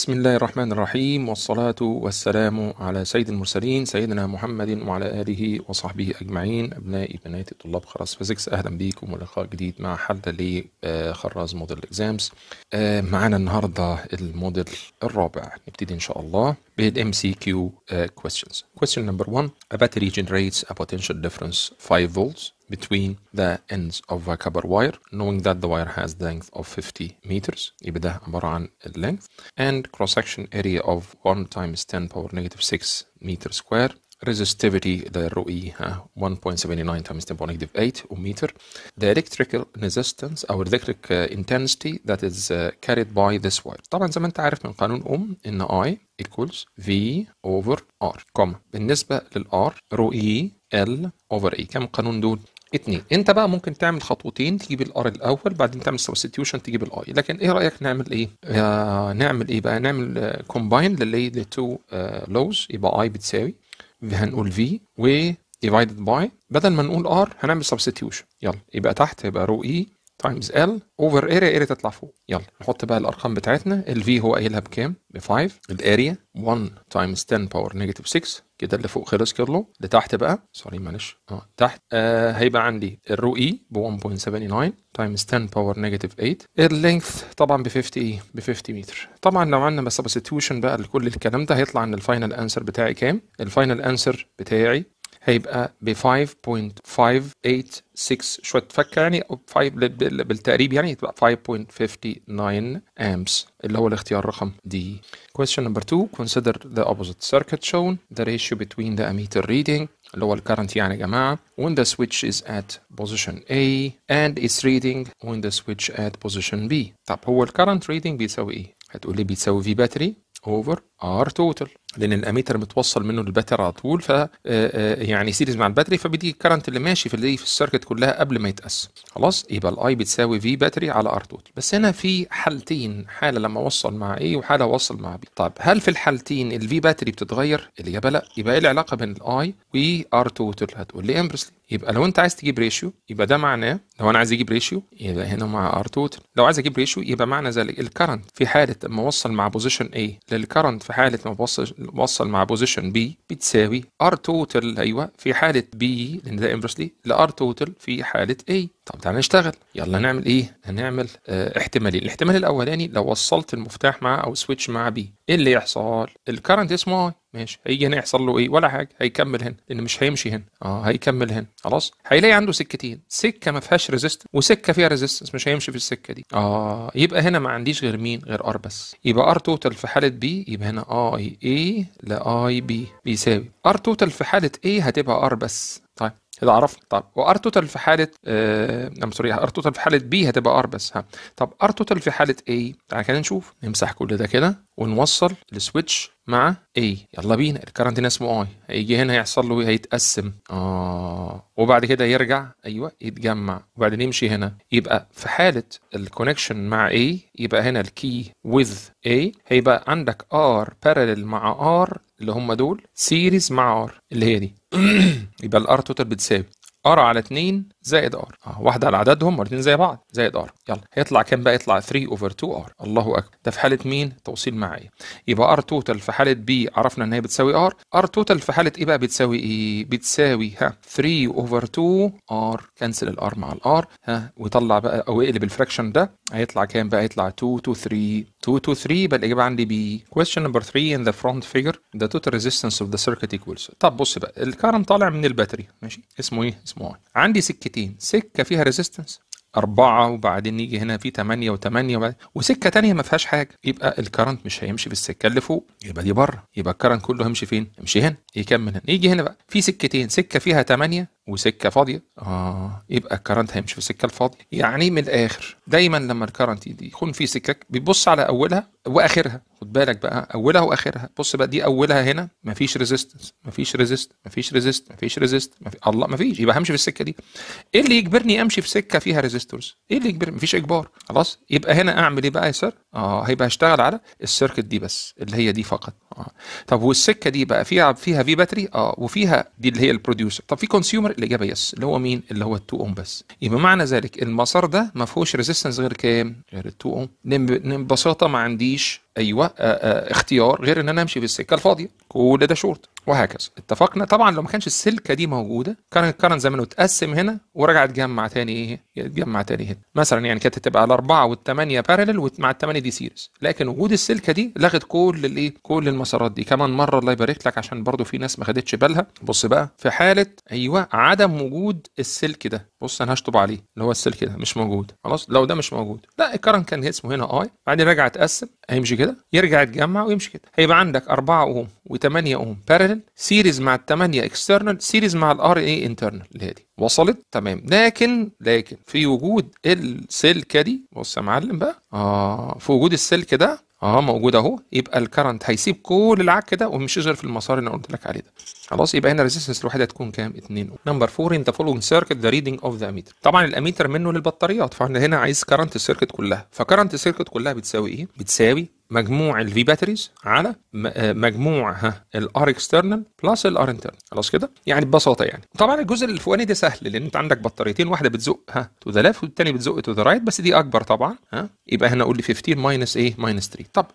بسم الله الرحمن الرحيم والصلاة والسلام على سيد المرسلين سيدنا محمد وعلى آله وصحبه أجمعين أبنائي بناتي طلاب خراز فيزيكس أهلا بيكم ولقاء جديد مع حل لخراز آه، موديل إكزامز آه، معانا النهاردة الموديل الرابع نبتدي إن شاء الله بال MCQ آه، questions question number one a battery generates a potential difference 5 volts between the ends of a copper wire knowing that the wire has the length of 50 meters يبقى ده length and cross section area of 1 times 10 power negative 6 meter square resistivity the rho e uh, 1.79 times 10 power negative 8 ohm meter the electrical resistance our electric uh, intensity that is uh, carried by this wire طبعا زي ما انت عارف من قانون ان i equals v over r كم بالنسبة للr rho e L over A. كم قانون دول اتنين انت بقى ممكن تعمل خطوتين تجيب الار الاول بعدين تعمل سبستيوشن تجيب الاي لكن ايه رايك نعمل ايه آه نعمل ايه بقى نعمل كومباين للاي تو لوز يبقى اي بتساوي هنقول في و ديفايدد باي بدل ما نقول ار هنعمل سبستيوشن يلا يبقى تحت يبقى رو اي e، تايمز ال اوفر اريا اريا تطلع فوق يلا نحط بقى الارقام بتاعتنا ال في هو قايلها بكام ب 5 الاريا 1 تايمز 10 باور نيجاتيف 6 كده اللي فوق خلص كيرلو اللي تحت بقى سوري معلش اه تحت آه هيبقى عندي الرو اي e ب 1.79 تايمز 10 باور نيجاتيف 8 اللينث طبعا ب 50 ايه ب 50 متر طبعا لو عندنا سبستيوشن بقى لكل الكلام ده هيطلع ان الفاينل انسر بتاعي كام الفاينل انسر بتاعي هيبقى ب uh, 5.586 شويه تفكر يعني او 5 بالتقريب يعني تبقى 5.59 amps اللي هو الاختيار رقم دي. Question number 2 consider the opposite circuit shown the ratio between the ammeter reading اللي هو الكرنت يعني يا جماعه when the switch is at position A and its reading when the switch at position B. طب هو الكرنت reading بيساوي ايه؟ هتقول لي بيساوي في باتري اوفر ار توتال لان الاميتر متوصل منه للباتري على طول ف آه، آه، يعني سيريز مع الباتري فبيدي الكرنت اللي ماشي في اللي في السيركت كلها قبل ما يتقسم خلاص يبقى الاي بتساوي في باتري على ار توتال بس هنا في حالتين حاله لما اوصل مع اي وحاله اوصل مع بي طب هل في الحالتين الفي باتري بتتغير الاجابه لا يبقى ايه العلاقه بين الاي وار توتال هتقول لي امبرسلي يبقى لو انت عايز تجيب ريشيو يبقى ده معناه لو انا عايز اجيب ريشيو يبقى هنا مع ار توتال لو عايز اجيب ريشيو يبقى معنى ذلك الكرنت في حاله اما اوصل مع بوزيشن اي للكرنت في حالة ما بوصل بوصل مع بوزيشن بي بتساوي ار توتال ايوه في حالة بي لان ده انفرسلي لار توتال في حالة اي طب تعالى نشتغل يلا نعمل ايه هنعمل اه احتمالين الاحتمال الاولاني لو وصلت المفتاح مع او سويتش مع بي ايه اللي يحصل الكرنت اسمه اي ماشي هيجي هنا يحصل له ايه ولا حاجه هيكمل هنا لان مش هيمشي هنا اه هيكمل هنا خلاص هيلاقي عنده سكتين سكه ما فيهاش ريزيست وسكه فيها ريزيستنس مش هيمشي في السكه دي اه يبقى هنا ما عنديش غير مين غير ار بس يبقى ار توتال في حاله بي يبقى هنا اي اي لاي بي بيساوي ار توتال في حاله ايه هتبقى ار بس اذا عرفنا طب وار توتال في حاله ااا آه سوري ار توتال في حاله بي هتبقى ار بس ها طب ار توتال في حاله اي تعالى كده نشوف نمسح كل ده كده ونوصل السويتش مع اي يلا بينا الكرنت هنا اسمه اي هيجي هنا هيحصل له إيه؟ هيتقسم اه وبعد كده يرجع ايوه يتجمع وبعدين يمشي هنا يبقى في حاله الكونكشن مع اي يبقى هنا الكي وذ اي هيبقى عندك ار بارلل مع ار اللي هم دول سيريز مع ار اللي هي دي يبقى الار توتال بتساوي ار على 2 زائد ار اه واحده على عددهم والاثنين زي بعض زائد ار يلا هيطلع كام بقى يطلع 3 اوفر 2 ار الله اكبر ده في حاله مين توصيل معايا يبقى ار توتال في حاله بي عرفنا ان هي بتساوي ار ار توتال في حاله ايه بقى بتساوي ايه بتساوي ها 3 اوفر 2 ار كنسل الار مع الار ها ويطلع بقى او اقلب الفراكشن ده هيطلع كام بقى يطلع 2 تو 3 2 تو 3 يبقى الاجابه عندي بي كويستشن نمبر 3 in the front figure the total resistance of the circuit equals طب بص بقى الكرم طالع من الباتري ماشي اسمه ايه اسمه عندي سكتين سكتين سكه فيها ريزيستنس أربعة وبعدين نيجي هنا في تمانية وتمانية وسكة تانية ما فيهاش حاجة يبقى الكرنت مش هيمشي في السكة اللي فوق يبقى دي بره يبقى الكرنت كله هيمشي فين؟ يمشي هنا يكمل هنا يجي هنا بقى في سكتين سكة فيها تمانية وسكه فاضيه اه يبقى الكرنت هيمشي في السكه الفاضيه يعني من الاخر دايما لما الكرنت يكون في سكه بيبص على اولها واخرها خد بالك بقى اولها واخرها بص بقى دي اولها هنا مفيش ريزيستنس مفيش ريزيست مفيش ريزيست مفيش ريزيست مفي... الله مفيش يبقى همشي في السكه دي ايه اللي يجبرني امشي في سكه فيها ريزيستورز ايه اللي يجبرني مفيش اجبار خلاص يبقى هنا اعمل ايه بقى يا سر اه هيبقى هشتغل على السيركت دي بس اللي هي دي فقط اه طب والسكه دي بقى فيها فيها في باتري اه وفيها دي اللي هي البروديوسر طب في كونسيومر الاجابه يس اللي هو مين اللي هو ال2 اوم بس يبقى معنى ذلك المسار ده ما فيهوش ريزيستنس غير كام غير ال2 اوم ببساطه ما عنديش ايوه آه، آه، اختيار غير ان انا امشي في السكه الفاضيه كل ده شورت وهكذا اتفقنا طبعا لو ما كانش السلكه دي موجوده كان الكرن زمنه اتقسم هنا ورجع اتجمع تاني ايه يتجمع تاني هنا مثلا يعني كانت تبقى الاربعه والثمانيه بارلل مع الثمانيه دي سيريز لكن وجود السلكه دي لغت كل الايه كل المسارات دي كمان مره الله يبارك لك عشان برضو في ناس ما خدتش بالها بص بقى في حاله ايوه عدم وجود السلك ده بص انا هشطب عليه اللي هو السلك ده مش موجود خلاص لو ده مش موجود لا الكرن كان اسمه هنا اي بعدين رجع اتقسم هيمشي كده يرجع يتجمع ويمشي كده هيبقى عندك 4 اوم و8 اوم بارلل انترنال سيريز مع الثمانيه اكسترنال سيريز مع الار ان اي انترنال اللي هي دي وصلت تمام لكن لكن في وجود السلكه دي بص يا معلم بقى اه في وجود السلك ده اه موجود اهو يبقى الكرنت هيسيب كل العك ده ومش يظهر في المسار اللي انا قلت لك عليه ده خلاص يبقى هنا الريزستنس الوحيده هتكون كام 2 نمبر 4 ان ذا فولوينج سيركت ذا ريدنج اوف ذا اميتر طبعا الاميتر منه للبطاريات فاحنا هنا عايز كرنت السيركت كلها فكرنت السيركت كلها بتساوي ايه بتساوي مجموع الفي باتريز على آه، ها الار اكسترنال بلس الار انترنال خلاص كده يعني ببساطه يعني طبعا الجزء الفوقاني ده سهل لان انت عندك بطاريتين واحده بتزق ها تو ذا ليفت والثانيه بتزق تو ذا رايت بس دي اكبر طبعا ها يبقى هنا اقول لي 15 ماينس ايه ماينس 3 طب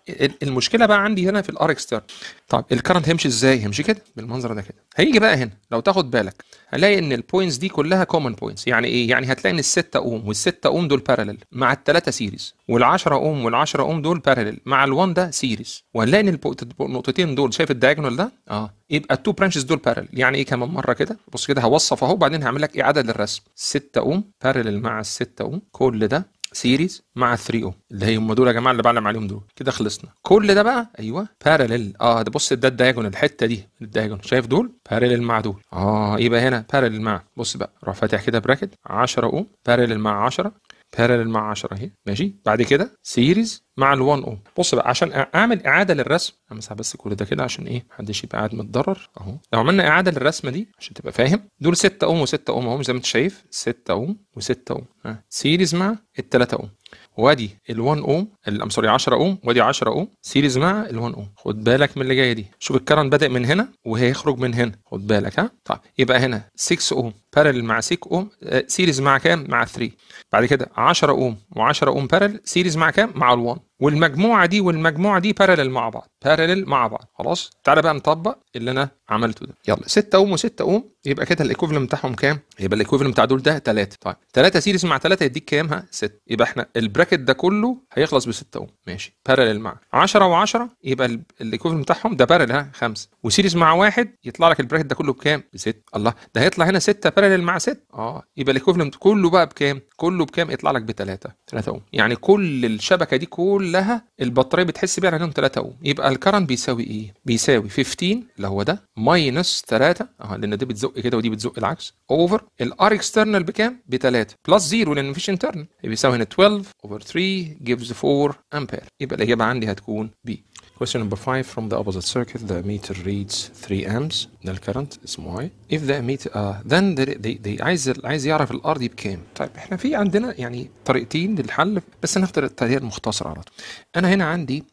المشكله بقى عندي هنا في الار اكسترنال طب الكرنت هيمشي ازاي هيمشي كده بالمنظر ده كده هيجي بقى هنا لو تاخد بالك هنلاقي ان البوينتس دي كلها كومن بوينتس يعني ايه يعني هتلاقي ان الستة اوم والستة اوم دول بارالل مع الثلاثة سيريز وال10 اوم وال10 اوم دول بارالل مع ال1 ده سيريز وهنلاقي ان النقطتين دول شايف الدايجونال ده اه يبقى التو برانشز دول بارالل يعني ايه كمان مره كده بص كده هوصف اهو بعدين هعمل لك اعاده للرسم 6 اوم بارالل مع ال6 اوم كل ده سيريز مع 3 او اللي هي هم دول يا جماعه اللي بعلم عليهم دول كده خلصنا كل ده بقى ايوه بارلل اه ده بص ده الدايجون الحته دي الدايجون شايف دول بارلل مع دول اه يبقى هنا بارلل مع بص بقى روح فاتح كده براكت 10 او بارلل مع 10 بارلل مع 10 اهي ماشي بعد كده سيريز مع ال1 اوم بص بقى عشان اعمل اعاده للرسم امسح بس كل ده كده عشان ايه محدش يبقى قاعد متضرر اهو لو عملنا اعاده للرسمه دي عشان تبقى فاهم دول 6 اوم و6 اوم اهو زي ما انت شايف 6 اوم و6 اوم ها سيريز مع ال3 اوم وادي ال1 اوم ام سوري 10 اوم وادي 10 اوم سيريز مع ال1 اوم خد بالك من اللي جايه دي شوف الكرنت بادئ من هنا وهيخرج من هنا خد بالك ها طيب يبقى هنا 6 اوم بارل مع 6 اوم سيريز مع كام مع 3 بعد كده 10 اوم و10 اوم بارل سيريز مع كام مع ال1 والمجموعه دي والمجموعه دي بارلل مع بعض بارلل مع بعض خلاص تعالى بقى نطبق اللي انا عملته ده يلا 6 اوم و6 اوم يبقى كده الايكوفلنت بتاعهم كام يبقى الايكوفلنت بتاع دول ده 3 طيب 3 سيريز مع 3 يديك كام ها 6 يبقى احنا البراكت ده كله هيخلص ب 6 اوم ماشي بارلل مع 10 و10 يبقى الايكوفلنت بتاعهم ده بارلل ها 5 وسيريز مع 1 يطلع لك البراكت ده كله بكام ب 6 الله ده هيطلع هنا 6 بارلل مع 6 اه يبقى الايكوفلنت كله بقى بكام كله بكام يطلع لك ب 3 3 اوم يعني كل الشبكه دي كلها البطاريه بتحس بيها انهم 3 اوم يبقى الكرنت بيساوي ايه بيساوي 15 اللي هو ده ماينس 3 اه لان دي بتزق كده ودي بتزق العكس اوفر الار اكسترنال بكام؟ ب 3 بلس 0 لان مفيش انترنال يبقى يساوي هنا 12 اوفر 3 جيفز 4 امبير يبقى الاجابه عندي هتكون بي Question number five from the opposite circuit the ammeter reads 3 amps ده الكرنت اسمه اي if the ammeter uh, then the, the, the عايز عايز يعرف R دي بكام طيب احنا في عندنا يعني طريقتين للحل بس نفتر الطريقه المختصره على طول انا هنا عندي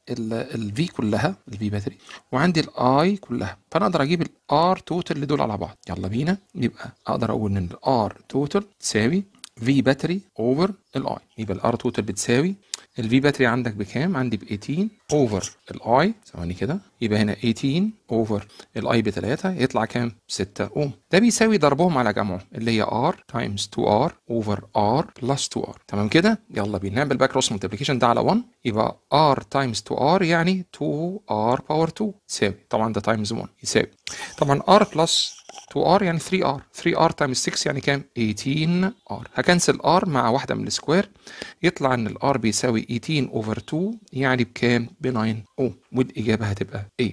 V كلها V باتري وعندي I كلها فانا اقدر اجيب R توتال اللي دول على بعض يلا بينا يبقى اقدر اقول ان R توتال تساوي في باتري اوفر I. يبقى R توتال بتساوي الفي باتري عندك بكام عندي ب 18 اوفر الاي ثواني كده يبقى هنا 18 اوفر الاي ب 3 يطلع كام 6 اوم ده بيساوي ضربهم على جمعهم اللي هي ار تايمز 2 ار اوفر ار بلس 2 ار تمام كده يلا بينا نعمل باك كروس ملتبليكيشن ده على 1 يبقى ار تايمز 2 ار يعني 2 ار باور 2 يساوي طبعا ده تايمز 1 يساوي طبعا ار بلس 2R يعني 3R 3R تايمز 6 يعني كام 18R هكنسل R مع واحدة من السكوير يطلع ان ال R بيساوي 18 over 2 يعني بكام ب 9 O والاجابة هتبقى A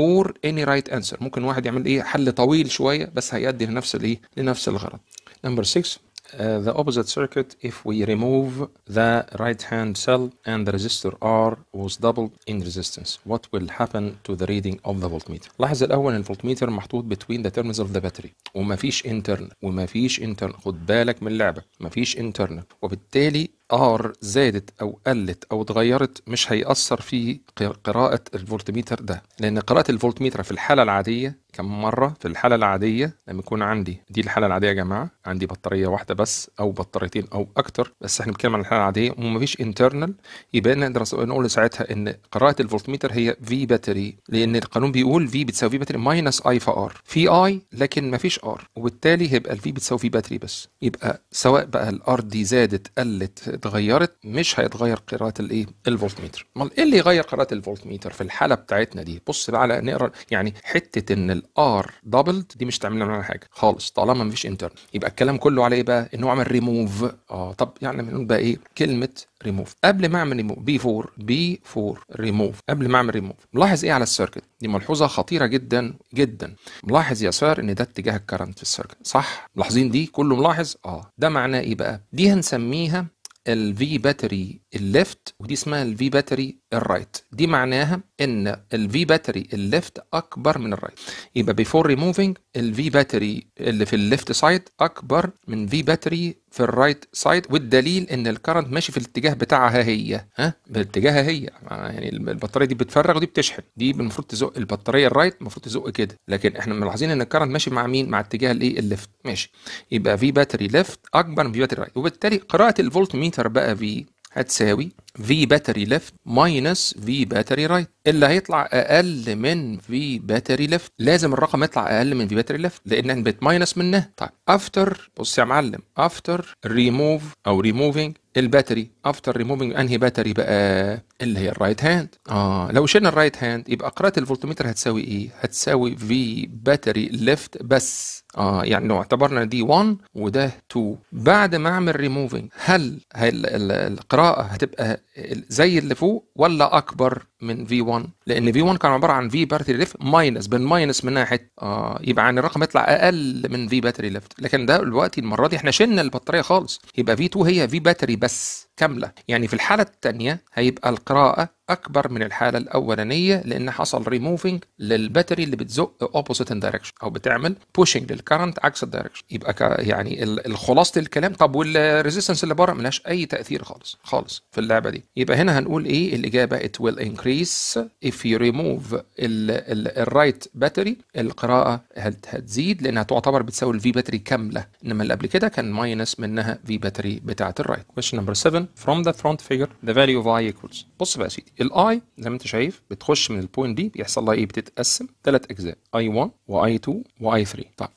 or any right answer ممكن واحد يعمل ايه حل طويل شوية بس هيؤدي لنفس الايه لنفس الغرض نمبر 6 Uh, the opposite circuit if we remove the right hand cell and the resistor R was doubled in resistance what will happen to the reading of the voltmeter لاحظ الاول ان الفولتميتر محطوط between the terminals of the battery ومفيش internal ومفيش internal خد بالك من اللعبه مفيش internal وبالتالي R زادت او قلت او اتغيرت مش هيأثر في قراءة الفولتميتر ده لأن قراءة الفولتميتر في الحالة العادية كم مرة في الحالة العادية لما يكون عندي دي الحالة العادية يا جماعة عندي بطاريه واحده بس او بطاريتين او اكتر بس احنا بنتكلم عن الحاله العاديه ومفيش انترنال يبقى نقدر نقول ساعتها ان قراءه الفولتميتر هي في باتري لان القانون بيقول في بتساوي في باتري ماينس اي في ار في اي لكن مفيش ار وبالتالي هيبقى الفي بتساوي في باتري بس يبقى سواء بقى الار دي زادت قلت اتغيرت مش هيتغير قراءه الايه الفولتميتر امال ايه اللي يغير قراءه الفولتميتر في الحاله بتاعتنا دي بص بقى على نقرا يعني حته ان الار دبلد دي مش تعمل لنا حاجه خالص طالما مفيش انترنال يبقى الكلام كله على ايه بقى ان هو عمل ريموف اه طب يعني بنقول بقى ايه كلمه ريموف قبل ما اعمل ريموف بي 4 بي 4 ريموف قبل ما اعمل ريموف ملاحظ ايه على السيركت دي ملحوظه خطيره جدا جدا ملاحظ يا سار ان ده اتجاه الكرنت في السيركت صح ملاحظين دي كله ملاحظ اه ده معناه ايه بقى دي هنسميها الفي باتري الليفت ودي اسمها الفي باتري الرايت دي معناها ان الفي باتري الليفت اكبر من الرايت يبقى بيفور ريموفينج الفي باتري اللي في الليفت سايد اكبر من في باتري في الرايت سايد والدليل ان الكرنت ماشي في الاتجاه بتاعها هي ها باتجاهها هي يعني البطاريه دي بتفرغ ودي بتشحن دي المفروض تزق البطاريه الرايت المفروض تزق كده لكن احنا ملاحظين ان الكرنت ماشي مع مين مع اتجاه الايه الليفت ماشي يبقى في باتري ليفت اكبر من في باتري رايت وبالتالي قراءه الفولت ميتر بقى في هتساوي في باتري ليفت ماينس في باتري رايت اللي هيطلع اقل من في باتري ليفت لازم الرقم يطلع اقل من في باتري ليفت لان بت ماينس منها طيب افتر بص يا معلم افتر ريموف او ريموفينج الباتري افتر ريموفينج انهي باتري بقى اللي هي الرايت هاند اه لو شلنا الرايت هاند يبقى قراءه الفولتمتر هتساوي ايه هتساوي في باتري ليفت بس اه يعني لو اعتبرنا دي 1 وده 2 بعد ما اعمل ريموفينج هل, القراءه هتبقى زي اللي فوق ولا اكبر من في 1 لان في 1 كان عباره عن في باتري ليفت ماينس ماينس من ناحيه اه يبقى عن يعني الرقم يطلع اقل من في باتري ليفت لكن ده دلوقتي المره دي احنا شلنا البطاريه خالص يبقى في 2 هي في باتري بس كاملة يعني في الحالة الثانية هيبقى القراءة اكبر من الحاله الاولانيه لان حصل ريموفنج للباتري اللي بتزق اوبوزيت دايركشن او بتعمل بوشنج للكرنت عكس الدايركشن يبقى يعني الخلاصه الكلام طب والريزيستنس اللي بره ملهاش اي تاثير خالص خالص في اللعبه دي يبقى هنا هنقول ايه الاجابه ات ويل انكريس اف يو ريموف الرايت باتري القراءه هتزيد لانها تعتبر بتساوي الفي باتري كامله انما اللي قبل كده كان ماينس منها في باتري بتاعه الرايت كويشن نمبر 7 فروم ذا فرونت فيجر ذا فاليو اوف اي ايكولز بص بقى يا سيدي الاي زي ما انت شايف بتخش من البوينت دي بيحصل لها ايه بتتقسم ثلاث اجزاء اي 1 واي 2 واي 3 طيب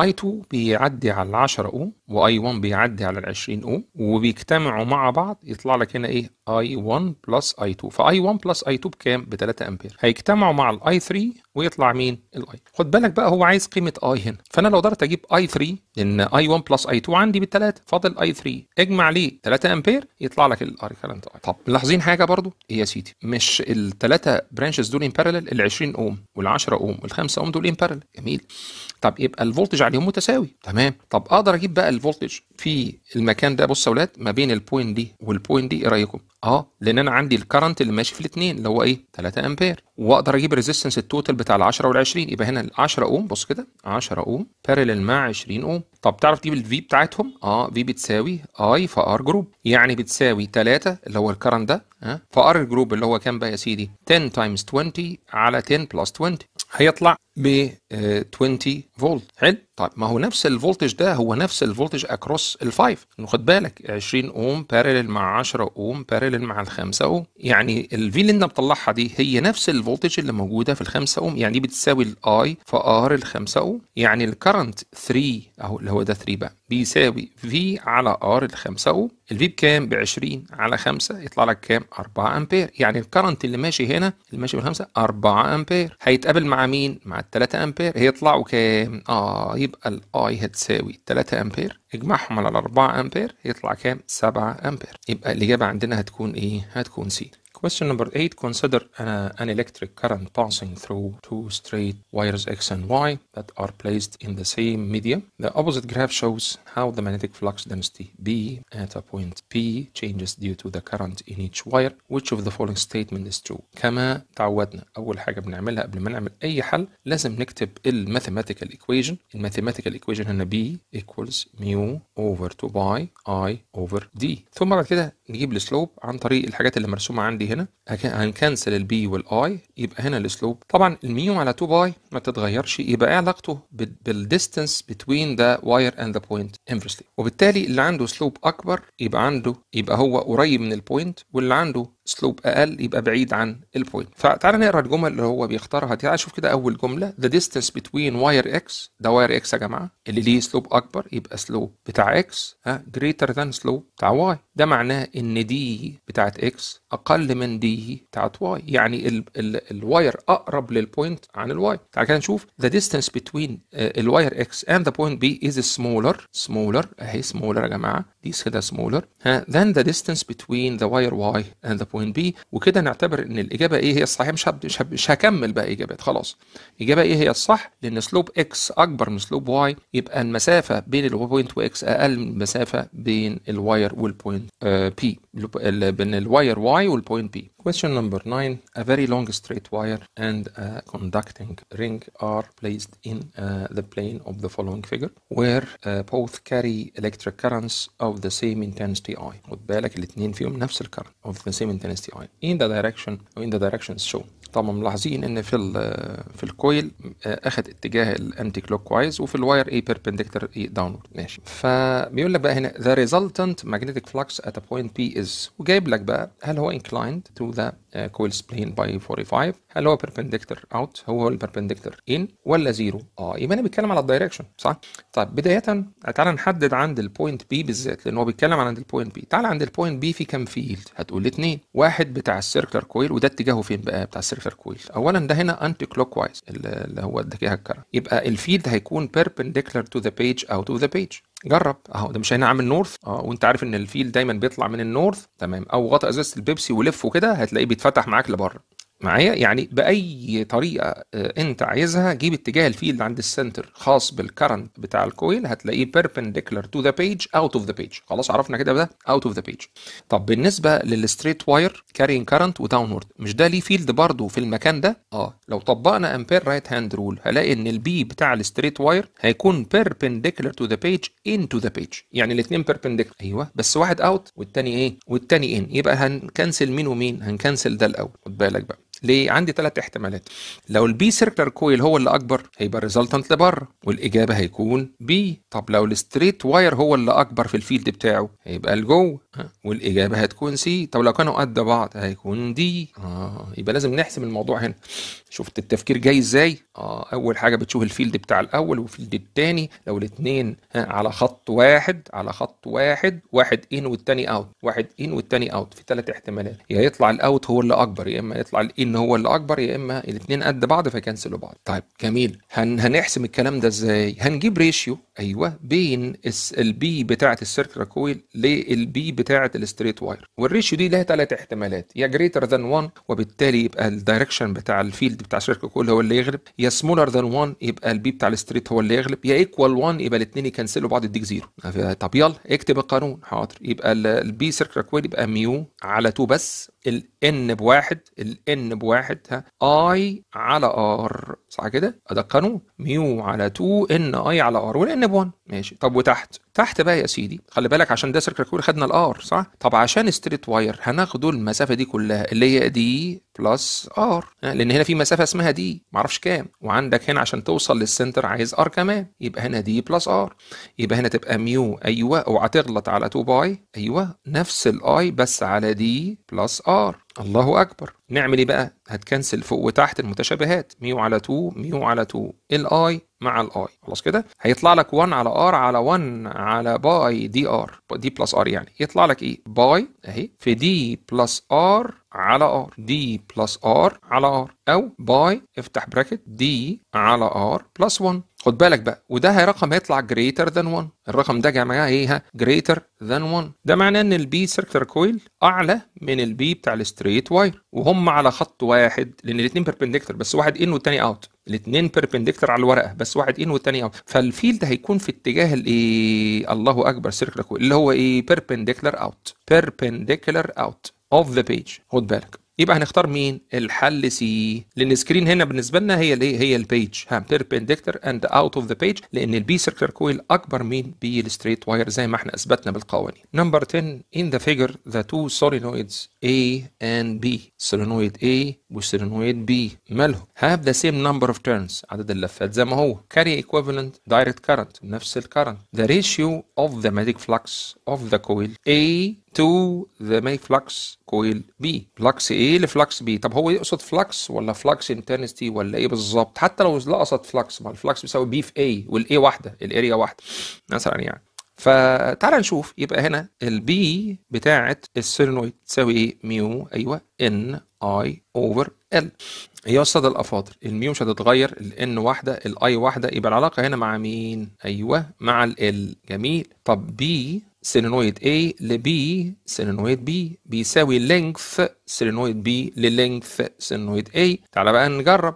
اي 2 بيعدي على 10 اوم واي 1 بيعدي على ال 20 اوم وبيجتمعوا مع بعض يطلع لك هنا ايه اي 1 بلس اي 2 فاي 1 بلس اي 2 بكام ب 3 امبير هيجتمعوا مع الاي 3 ويطلع مين الاي خد بالك بقى هو عايز قيمه اي هنا فانا لو قدرت اجيب اي 3 لان اي 1 بلس اي 2 عندي بالثلاث فاضل اي 3 اجمع ليه 3 امبير يطلع لك الار كرنت اي طب ملاحظين حاجه برضو هي سي شيتي مش الثلاثه برانشز دول ان بارلل ال 20 اوم وال 10 اوم وال 5 اوم دول ان بارلل جميل طب يبقى الفولتج عليهم متساوي تمام طب اقدر اجيب بقى الفولتج في المكان ده بص يا اولاد ما بين البوينت دي والبوينت دي ايه رايكم؟ اه لان انا عندي الكرنت اللي ماشي في الاثنين اللي هو ايه؟ 3 امبير واقدر اجيب ريزيستنس التوتال بتاع ال 10 وال 20 يبقى هنا ال 10 اوم بص كده 10 اوم بارلل مع 20 اوم طب تعرف تجيب الفي بتاعتهم؟ اه في بتساوي اي في ار جروب يعني بتساوي 3 اللي هو الكرنت ده ها في ار جروب اللي هو كام بقى يا سيدي 10 تايمز 20 على 10 بلس 20 هيطلع ب 20 آه، فولت حلو طيب ما هو نفس الفولتج ده هو نفس الفولتج اكروس الفايف خد بالك 20 اوم بارلل مع 10 اوم بارلل مع يعني ال 5 اوم يعني الفي اللي انا مطلعها دي هي نفس الفولتج اللي موجوده في ال 5 اوم يعني دي بتساوي الاي في ار ال 5 اوم يعني الكرنت 3 اهو اللي هو ده 3 بقى بيساوي في على ار ال 5 اوم الفي بكام ب 20 على 5 يطلع لك كام 4 امبير يعني الكرنت اللي ماشي هنا اللي ماشي بال 5 4 امبير هيتقابل مع مين مع 3 امبير هيطلعوا كام اه يبقى الاي هتساوي 3 امبير اجمعهم على 4 امبير يطلع كام 7 امبير يبقى الاجابه عندنا هتكون ايه هتكون سي Question number eight, consider an, uh, an, electric current passing through two straight wires X and Y that are placed in the same medium. The opposite graph shows how the magnetic flux density B at a point P changes due to the current in each wire. Which of the following statement is true? كما تعودنا أول حاجة بنعملها قبل ما نعمل أي حل لازم نكتب ال mathematical equation. ال mathematical equation هنا B equals mu over 2 pi I over D. ثم بعد كده نجيب السلوب عن طريق الحاجات اللي مرسومة عندي هنا هنكنسل البي والاي يبقى هنا الاسلوب طبعا الميو على 2 باي ما تتغيرش يبقى ايه علاقته بالديستنس بتوين ذا واير اند ذا بوينت انفرسلي وبالتالي اللي عنده سلوب اكبر يبقى عنده يبقى هو قريب من البوينت واللي عنده سلوب اقل يبقى بعيد عن البوينت فتعال نقرا الجمل اللي هو بيختارها تعال شوف كده اول جمله ذا ديستنس بتوين واير اكس ده واير اكس يا جماعه اللي ليه سلوب اكبر يبقى سلوب بتاع اكس ها جريتر ذان سلوب بتاع واي ده معناه ان دي بتاعت اكس اقل من دي بتاعت واي يعني ال ال الواير اقرب للبوينت عن الواي تعال كده نشوف ذا ديستانس بتوين الواير اكس اند ذا بوينت بي از سمولر سمولر اهي سمولر يا جماعه these كده smaller ها than the distance between the wire Y and the point B وكده نعتبر ان الاجابه ايه هي الصح مش هب... مش, هب... مش هكمل بقى اجابات خلاص اجابه ايه هي الصح لان سلوب X اكبر من سلوب Y يبقى المسافه بين البوينت وإكس اقل من المسافه بين الواير والبوينت uh, P بين الواير Y والبوينت P Question number 9 A very long straight wire and a conducting ring are placed in uh, the plane of the following figure where uh, both carry electric currents of the same intensity I خد بالك الاثنين فيهم نفس الكرنت of the same intensity I in the direction in the directions shown طبعا ملاحظين ان في في الكويل آه، اخد اتجاه الانتي كلوك وايز وفي الواير اي بيربنديكتور اي داونورد ماشي فبيقول لك بقى هنا ذا ريزلتنت ماجنتيك فلكس ات ا بوينت بي از وجايب لك بقى هل هو انكلايند تو ذا كويل سبلين باي 45 هل هو بيربنديكتور اوت هو البيربنديكتور ان ولا زيرو اه يبقى انا بتكلم على الدايركشن صح طيب بدايه تعالى نحدد عند البوينت بي بالذات لان هو بيتكلم عن عند البوينت بي تعالى عند البوينت بي في كام فيلد هتقول لي واحد بتاع السيركلر كويل وده اتجاهه فين بقى بتاع السيركلر كيرفر كويس اولا ده هنا انتي كلوك وايز اللي هو الدكيها الكره يبقى الفيلد هيكون بيربنديكولار تو ذا بيج او تو ذا بيج جرب اهو ده مش هنا عامل نورث اه وانت عارف ان الفيل دايما بيطلع من النورث تمام او غطى ازازه البيبسي ولف وكده هتلاقيه بيتفتح معاك لبره معايا يعني باي طريقه آه، انت عايزها جيب اتجاه الفيلد عند السنتر خاص بالكرنت بتاع الكويل هتلاقيه بيربنديكولار تو ذا بيج اوت اوف ذا بيج خلاص عرفنا كده ده اوت اوف ذا بيج طب بالنسبه للستريت واير كارين كرنت وداون وورد مش ده ليه فيلد برضه في المكان ده اه لو طبقنا امبير رايت هاند رول هلاقي ان البي بتاع الستريت واير هيكون perpendicular تو ذا بيج انتو ذا بيج يعني الاثنين بيربنديكولار ايوه بس واحد اوت والتاني ايه والتاني ان يبقى هنكنسل مين ومين هنكنسل ده الاول خد بالك بقى ليه؟ عندي ثلاث احتمالات لو البي سيركلر كويل هو اللي اكبر هيبقى الريزلتنت لبره والاجابه هيكون بي طب لو الستريت واير هو اللي اكبر في الفيلد بتاعه هيبقى لجوه آه، والاجابه هتكون سي طب لو كانوا قد بعض هيكون دي اه يبقى لازم نحسم الموضوع هنا شفت التفكير جاي ازاي اه اول حاجه بتشوف الفيلد بتاع الاول والفيلد الثاني لو الاثنين آه، على خط واحد على خط واحد واحد ان والثاني اوت واحد ان والثاني اوت في ثلاث احتمالات يا يطلع الاوت هو اللي اكبر يا اما يطلع الان ان هو اللي اكبر يا اما الاثنين قد بعض فيكنسلوا بعض طيب جميل هن هنحسم الكلام ده ازاي هنجيب ريشيو ايوه بين البي بتاعه السيركل كويل للبي بتاعه الستريت واير والريشيو دي لها ثلاث احتمالات يا جريتر ذان 1 وبالتالي يبقى الدايركشن بتاع الفيلد بتاع السيركل كويل هو اللي يغلب يا سمولر ذان 1 يبقى البي بتاع الستريت هو اللي يغلب يا ايكوال 1 يبقى الاثنين يكنسلوا بعض يديك زيرو طب يلا اكتب القانون حاضر يبقى البي سيركل كويل يبقى ميو على 2 بس الان بواحد الان بواحد ها اي على ار صح كده ادقنه ميو على 2 ان اي على ار ولان ب 1 ماشي طب وتحت تحت بقى يا سيدي خلي بالك عشان ده سيركل خدنا الار صح طب عشان ستريت واير هناخده المسافه دي كلها اللي هي دي بلس ار لان هنا في مسافه اسمها دي معرفش كام وعندك هنا عشان توصل للسنتر عايز ار كمان يبقى هنا دي بلس ار يبقى هنا تبقى ميو ايوه اوعى تغلط على 2 باي ايوه نفس الاي بس على دي بلس ار الله اكبر نعمل ايه بقى هتكنسل فوق وتحت المتشابهات ميو على 2 ميو على 2 الاي مع الاي خلاص كده هيطلع لك 1 على ار على 1 على باي دي ار دي بلس ار يعني يطلع لك ايه باي اهي في دي بلس ار على ار دي بلس ار على ار او باي افتح براكت دي على ار بلس 1 خد بالك بقى وده هي رقم هيطلع جريتر ذان 1 الرقم ده جمعها ايه ها جريتر ذان 1 ده معناه ان البي سيركتر كويل اعلى من البي بتاع الستريت واير وهم على خط واحد لان الاثنين بيربنديكتور بس واحد ان والتاني اوت الاثنين بيربنديكتور على الورقه بس واحد ان والتاني اوت فالفيلد هيكون في اتجاه الايه الله اكبر سيركتر كويل اللي هو ايه بيربنديكتور اوت بيربنديكتور اوت of the page خد بالك يبقى هنختار مين الحل سي لان سكرين هنا بالنسبه لنا هي الايه هي البيج ها بيربنديكتور اند اوت اوف ذا بيج لان البي سيركلر كويل اكبر من بي الستريت واير زي ما احنا اثبتنا بالقوانين نمبر 10 ان ذا فيجر ذا تو سولينويدز A and B solenoid A والسولenoid B مالهم have the same number of turns عدد اللفات زي ما هو carry equivalent direct current نفس الكرنت the ratio of the magnetic flux of the coil A to the magnetic flux coil B flux A لفلكس B طب هو يقصد flux ولا flux intensity ولا ايه بالظبط حتى لو لقصد flux ما الفلكس بيساوي B في A والA واحده الاريا واحده مثلا يعني فتعال نشوف يبقى هنا البي بتاعت السيرينويد تساوي ايه ميو ايوه ان اي اوفر ال هي استاذ الافاضل الميو مش هتتغير الان واحده الاي واحده يبقى العلاقه هنا مع مين ايوه مع ال جميل طب بي سيلينويد A لبي سيلينويد B بيساوي لينث سيلينويد B للينث سيلينويد A تعالى بقى نجرب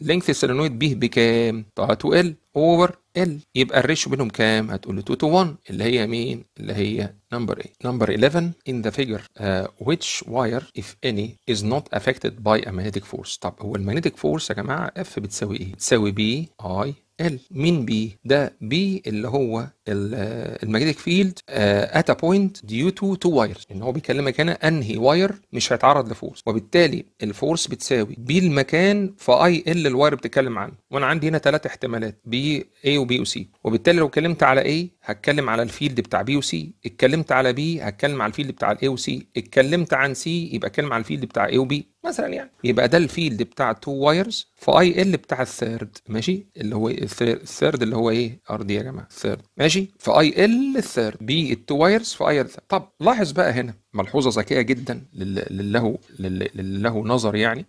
لينث سيلينويد B بكام؟ 2 ال اوفر ال يبقى الريشو بينهم كام هتقول لي 2 تو 1 اللي هي مين اللي هي number 8 number 11 in the figure uh, which wire if any is not affected by a magnetic force طب هو المagnetic force يا جماعه اف بتساوي ايه بتساوي بي اي ال مين بي ده بي اللي هو الماجنتيك فيلد ات ا بوينت ديو تو تو وايرز ان هو بيكلمك هنا انهي واير مش هيتعرض لفورس وبالتالي الفورس بتساوي بي المكان في اي ال الواير بتتكلم عنه وانا عندي هنا ثلاث احتمالات بي اي وبي وسي وبالتالي لو اتكلمت على اي هتكلم على الفيلد بتاع بي وسي اتكلمت على بي هتكلم على الفيلد بتاع الاي وسي اتكلمت عن سي يبقى اتكلم على الفيلد بتاع اي وبي مثلا يعني يبقى ده الفيلد بتاع تو وايرز اي ال بتاع الثيرد ماشي اللي هو الثيرد اللي هو ايه ار دي يا جماعه الثيرد ماشي في اي ال الثيرد بي التو وايرز فاي الثيرد طب لاحظ بقى هنا ملحوظه ذكيه جدا لله لله نظر يعني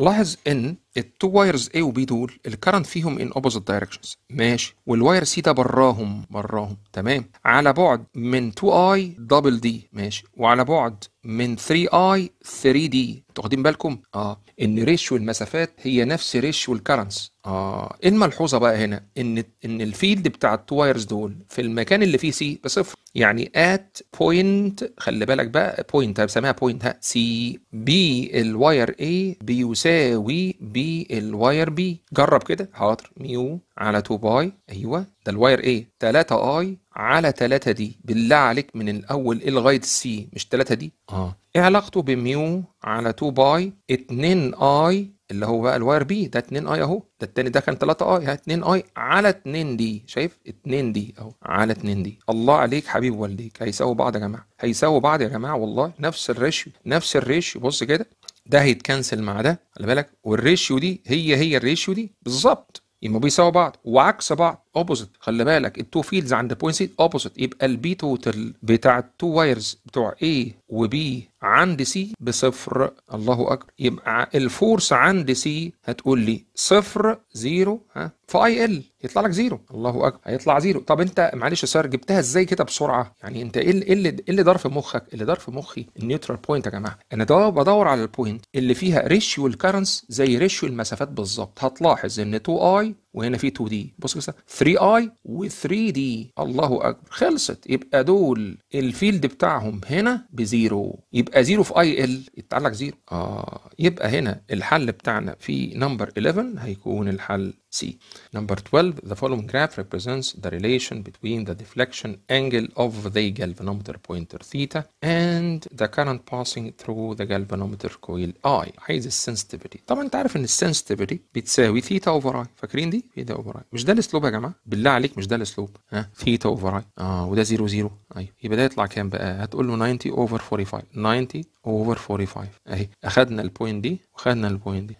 لاحظ ان التو وايرز اي وبي دول الكرنت فيهم ان اوبوزيت دايركشنز ماشي والواير سي ده براهم براهم تمام على بعد من 2 اي دبل دي ماشي وعلى بعد من 3 اي 3 دي انتوا واخدين بالكم اه ان ريشيو المسافات هي نفس ريشيو الكرنس اه ايه الملحوظه بقى هنا ان ان الفيلد بتاع التوايرز دول في المكان اللي فيه سي بصفر يعني ات بوينت خلي بالك بقى بوينت بسميها بوينت ها سي بي الواير اي بيساوي بي الواير بي جرب كده حاضر ميو على 2 باي ايوه ده الواير ايه 3 اي على 3 دي بالله عليك من الاول ايه لغايه السي مش 3 دي اه ايه علاقته بميو على 2 باي 2 اي اللي هو بقى الواير بي ده 2 اي اهو ده التاني ده كان 3 اي 2 اي على 2 دي شايف 2 دي اهو على 2 دي الله عليك حبيب والديك هيساووا بعض يا جماعه هيساووا بعض يا جماعه والله نفس الريشيو نفس الريشيو بص كده ده هيتكنسل مع ده خلي بالك والريشيو دي هي هي الريشيو دي بالظبط يبقى بيساووا بعض وعكس بعض اوبوزيت خلي بالك التو فيلدز عند بوينت سي اوبوزيت يبقى البي توتال بتاع التو وايرز بتوع اي وبي عند سي بصفر الله اكبر يبقى الفورس عند سي هتقول لي صفر زيرو ها في اي ال يطلع لك زيرو الله اكبر هيطلع زيرو طب انت معلش يا سار جبتها ازاي كده بسرعه يعني انت إيه, ايه اللي ايه اللي دار في مخك اللي دار في مخي النيوترال بوينت يا جماعه انا بدور على البوينت اللي فيها ريشيو الكرنس زي ريشيو المسافات بالظبط هتلاحظ ان 2 اي وهنا في 2 دي بص كده 3 اي و3 دي الله اكبر خلصت يبقى دول الفيلد بتاعهم هنا بزيرو يبقى زيرو في اي ال يتعلق زيرو اه يبقى هنا الحل بتاعنا في نمبر 11 هيكون الحل C. Number 12, the following graph represents the relation between the deflection angle of the galvanometer pointer theta and the current passing through the galvanometer coil I. عايز السنسitivity. طبعا انت عارف ان السنسitivity بتساوي ثيتا اوفر اي، فاكرين دي؟ ثيتا اوفر اي. مش ده السلوب يا جماعه؟ بالله عليك مش ده السلوب، ها؟ ثيتا اوفر اي. اه وده 0 0 ايوه. يبقى ده يطلع كام بقى؟ هتقول له 90 اوفر 45، 90 اوفر 45 اهي. اخدنا البوينت دي خدنا البوينت دي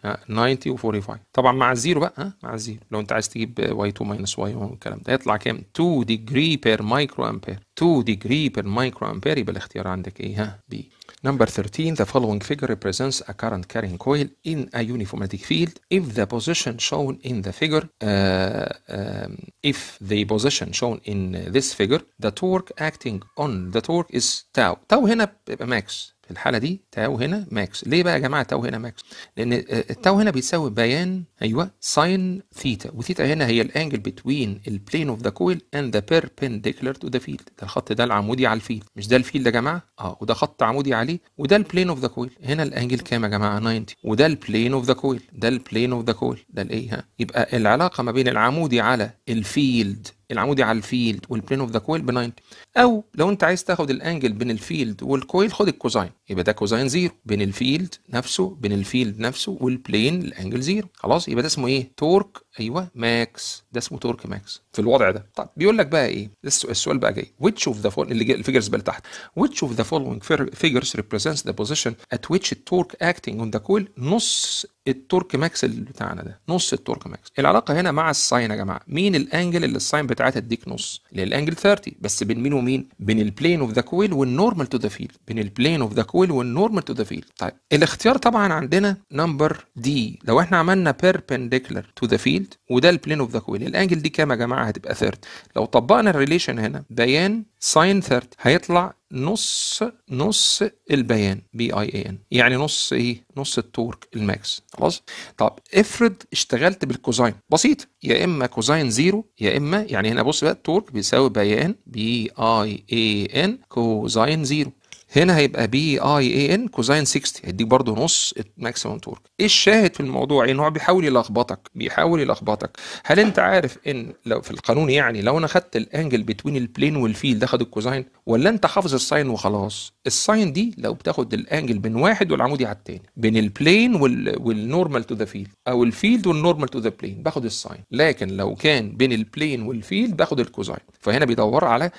90 و45 طبعا مع الزيرو بقى مع الزيرو لو انت عايز تجيب y2 ماينس y1 والكلام ده هيطلع كام 2 ديجري بير مايكرو امبير 2 ديجري بير مايكرو امبير يبقى الاختيار عندك ايه ها بي نمبر 13, the following figure represents a current carrying coil in a uniformatic field if the position shown in the figure, uh, um, if the position shown in this figure, the torque acting on the torque is tau. tau هنا بيبقى ماكس الحاله دي تاو هنا ماكس ليه بقى يا جماعه تاو هنا ماكس لان آه، التاو هنا بيساوي بيان ايوه ساين ثيتا وثيتا هنا هي الانجل بتوين البلين اوف ذا كويل اند ذا بيربنديكولار تو ذا فيلد ده الخط ده العمودي على الفيلد مش ده الفيلد يا جماعه اه وده خط عمودي عليه وده البلين اوف ذا كويل هنا الانجل كام يا جماعه 90 وده البلين اوف ذا كويل ده البلين اوف ذا كويل ده الايه ها يبقى العلاقه ما بين العمودي على الفيلد العمودي على الفيلد والبلين اوف ذا كويل ب 90 او لو انت عايز تاخد الانجل بين الفيلد والكويل خد الكوزاين يبقى ده كوزاين زيرو بين الفيلد نفسه بين الفيلد نفسه والبلين الانجل زيرو خلاص يبقى ده اسمه ايه تورك ايوه ماكس ده اسمه تورك ماكس في الوضع ده طب بيقول لك بقى ايه السؤال بقى جاي which of the following اللي الفيجرز بقى تحت which of the following figures represents the position at which the torque acting on the coil نص التورك ماكس اللي بتاعنا ده نص التورك ماكس العلاقه هنا مع الساين يا جماعه مين الانجل اللي الساين بتاعتها تديك نص الانجل 30 بس بين مين ومين بين البلين اوف ذا كويل والنورمال تو ذا فيلد بين البلين اوف ذا كويل والنورمال تو ذا فيلد طيب الاختيار طبعا عندنا نمبر دي لو احنا عملنا بيربنديكولار تو ذا فيلد فيلد وده البلين اوف ذا كويل الانجل دي كام يا جماعه هتبقى 30 لو طبقنا الريليشن هنا بيان ساين 30 هيطلع نص نص البيان بي اي ان يعني نص ايه نص التورك الماكس خلاص طب افرض اشتغلت بالكوزاين بسيط يا اما كوزاين زيرو يا اما يعني هنا بص بقى التورك بيساوي بيان بي اي اي ان كوزاين زيرو هنا هيبقى بي اي اي ان كوزين 60 هيديك برضه نص الماكسيموم تورك ايه الشاهد في الموضوع ان يعني هو بيحاول يلخبطك بيحاول يلخبطك هل انت عارف ان لو في القانون يعني لو انا خدت الانجل بتوين البلين والفيل ده خد الكوزين ولا انت حافظ الساين وخلاص الساين دي لو بتاخد الانجل بين واحد والعمودي على الثاني بين البلين وال... والنورمال تو ذا فيلد او الفيلد والنورمال تو ذا بلين باخد الساين لكن لو كان بين البلين والفيلد باخد الكوزين فهنا بيدور على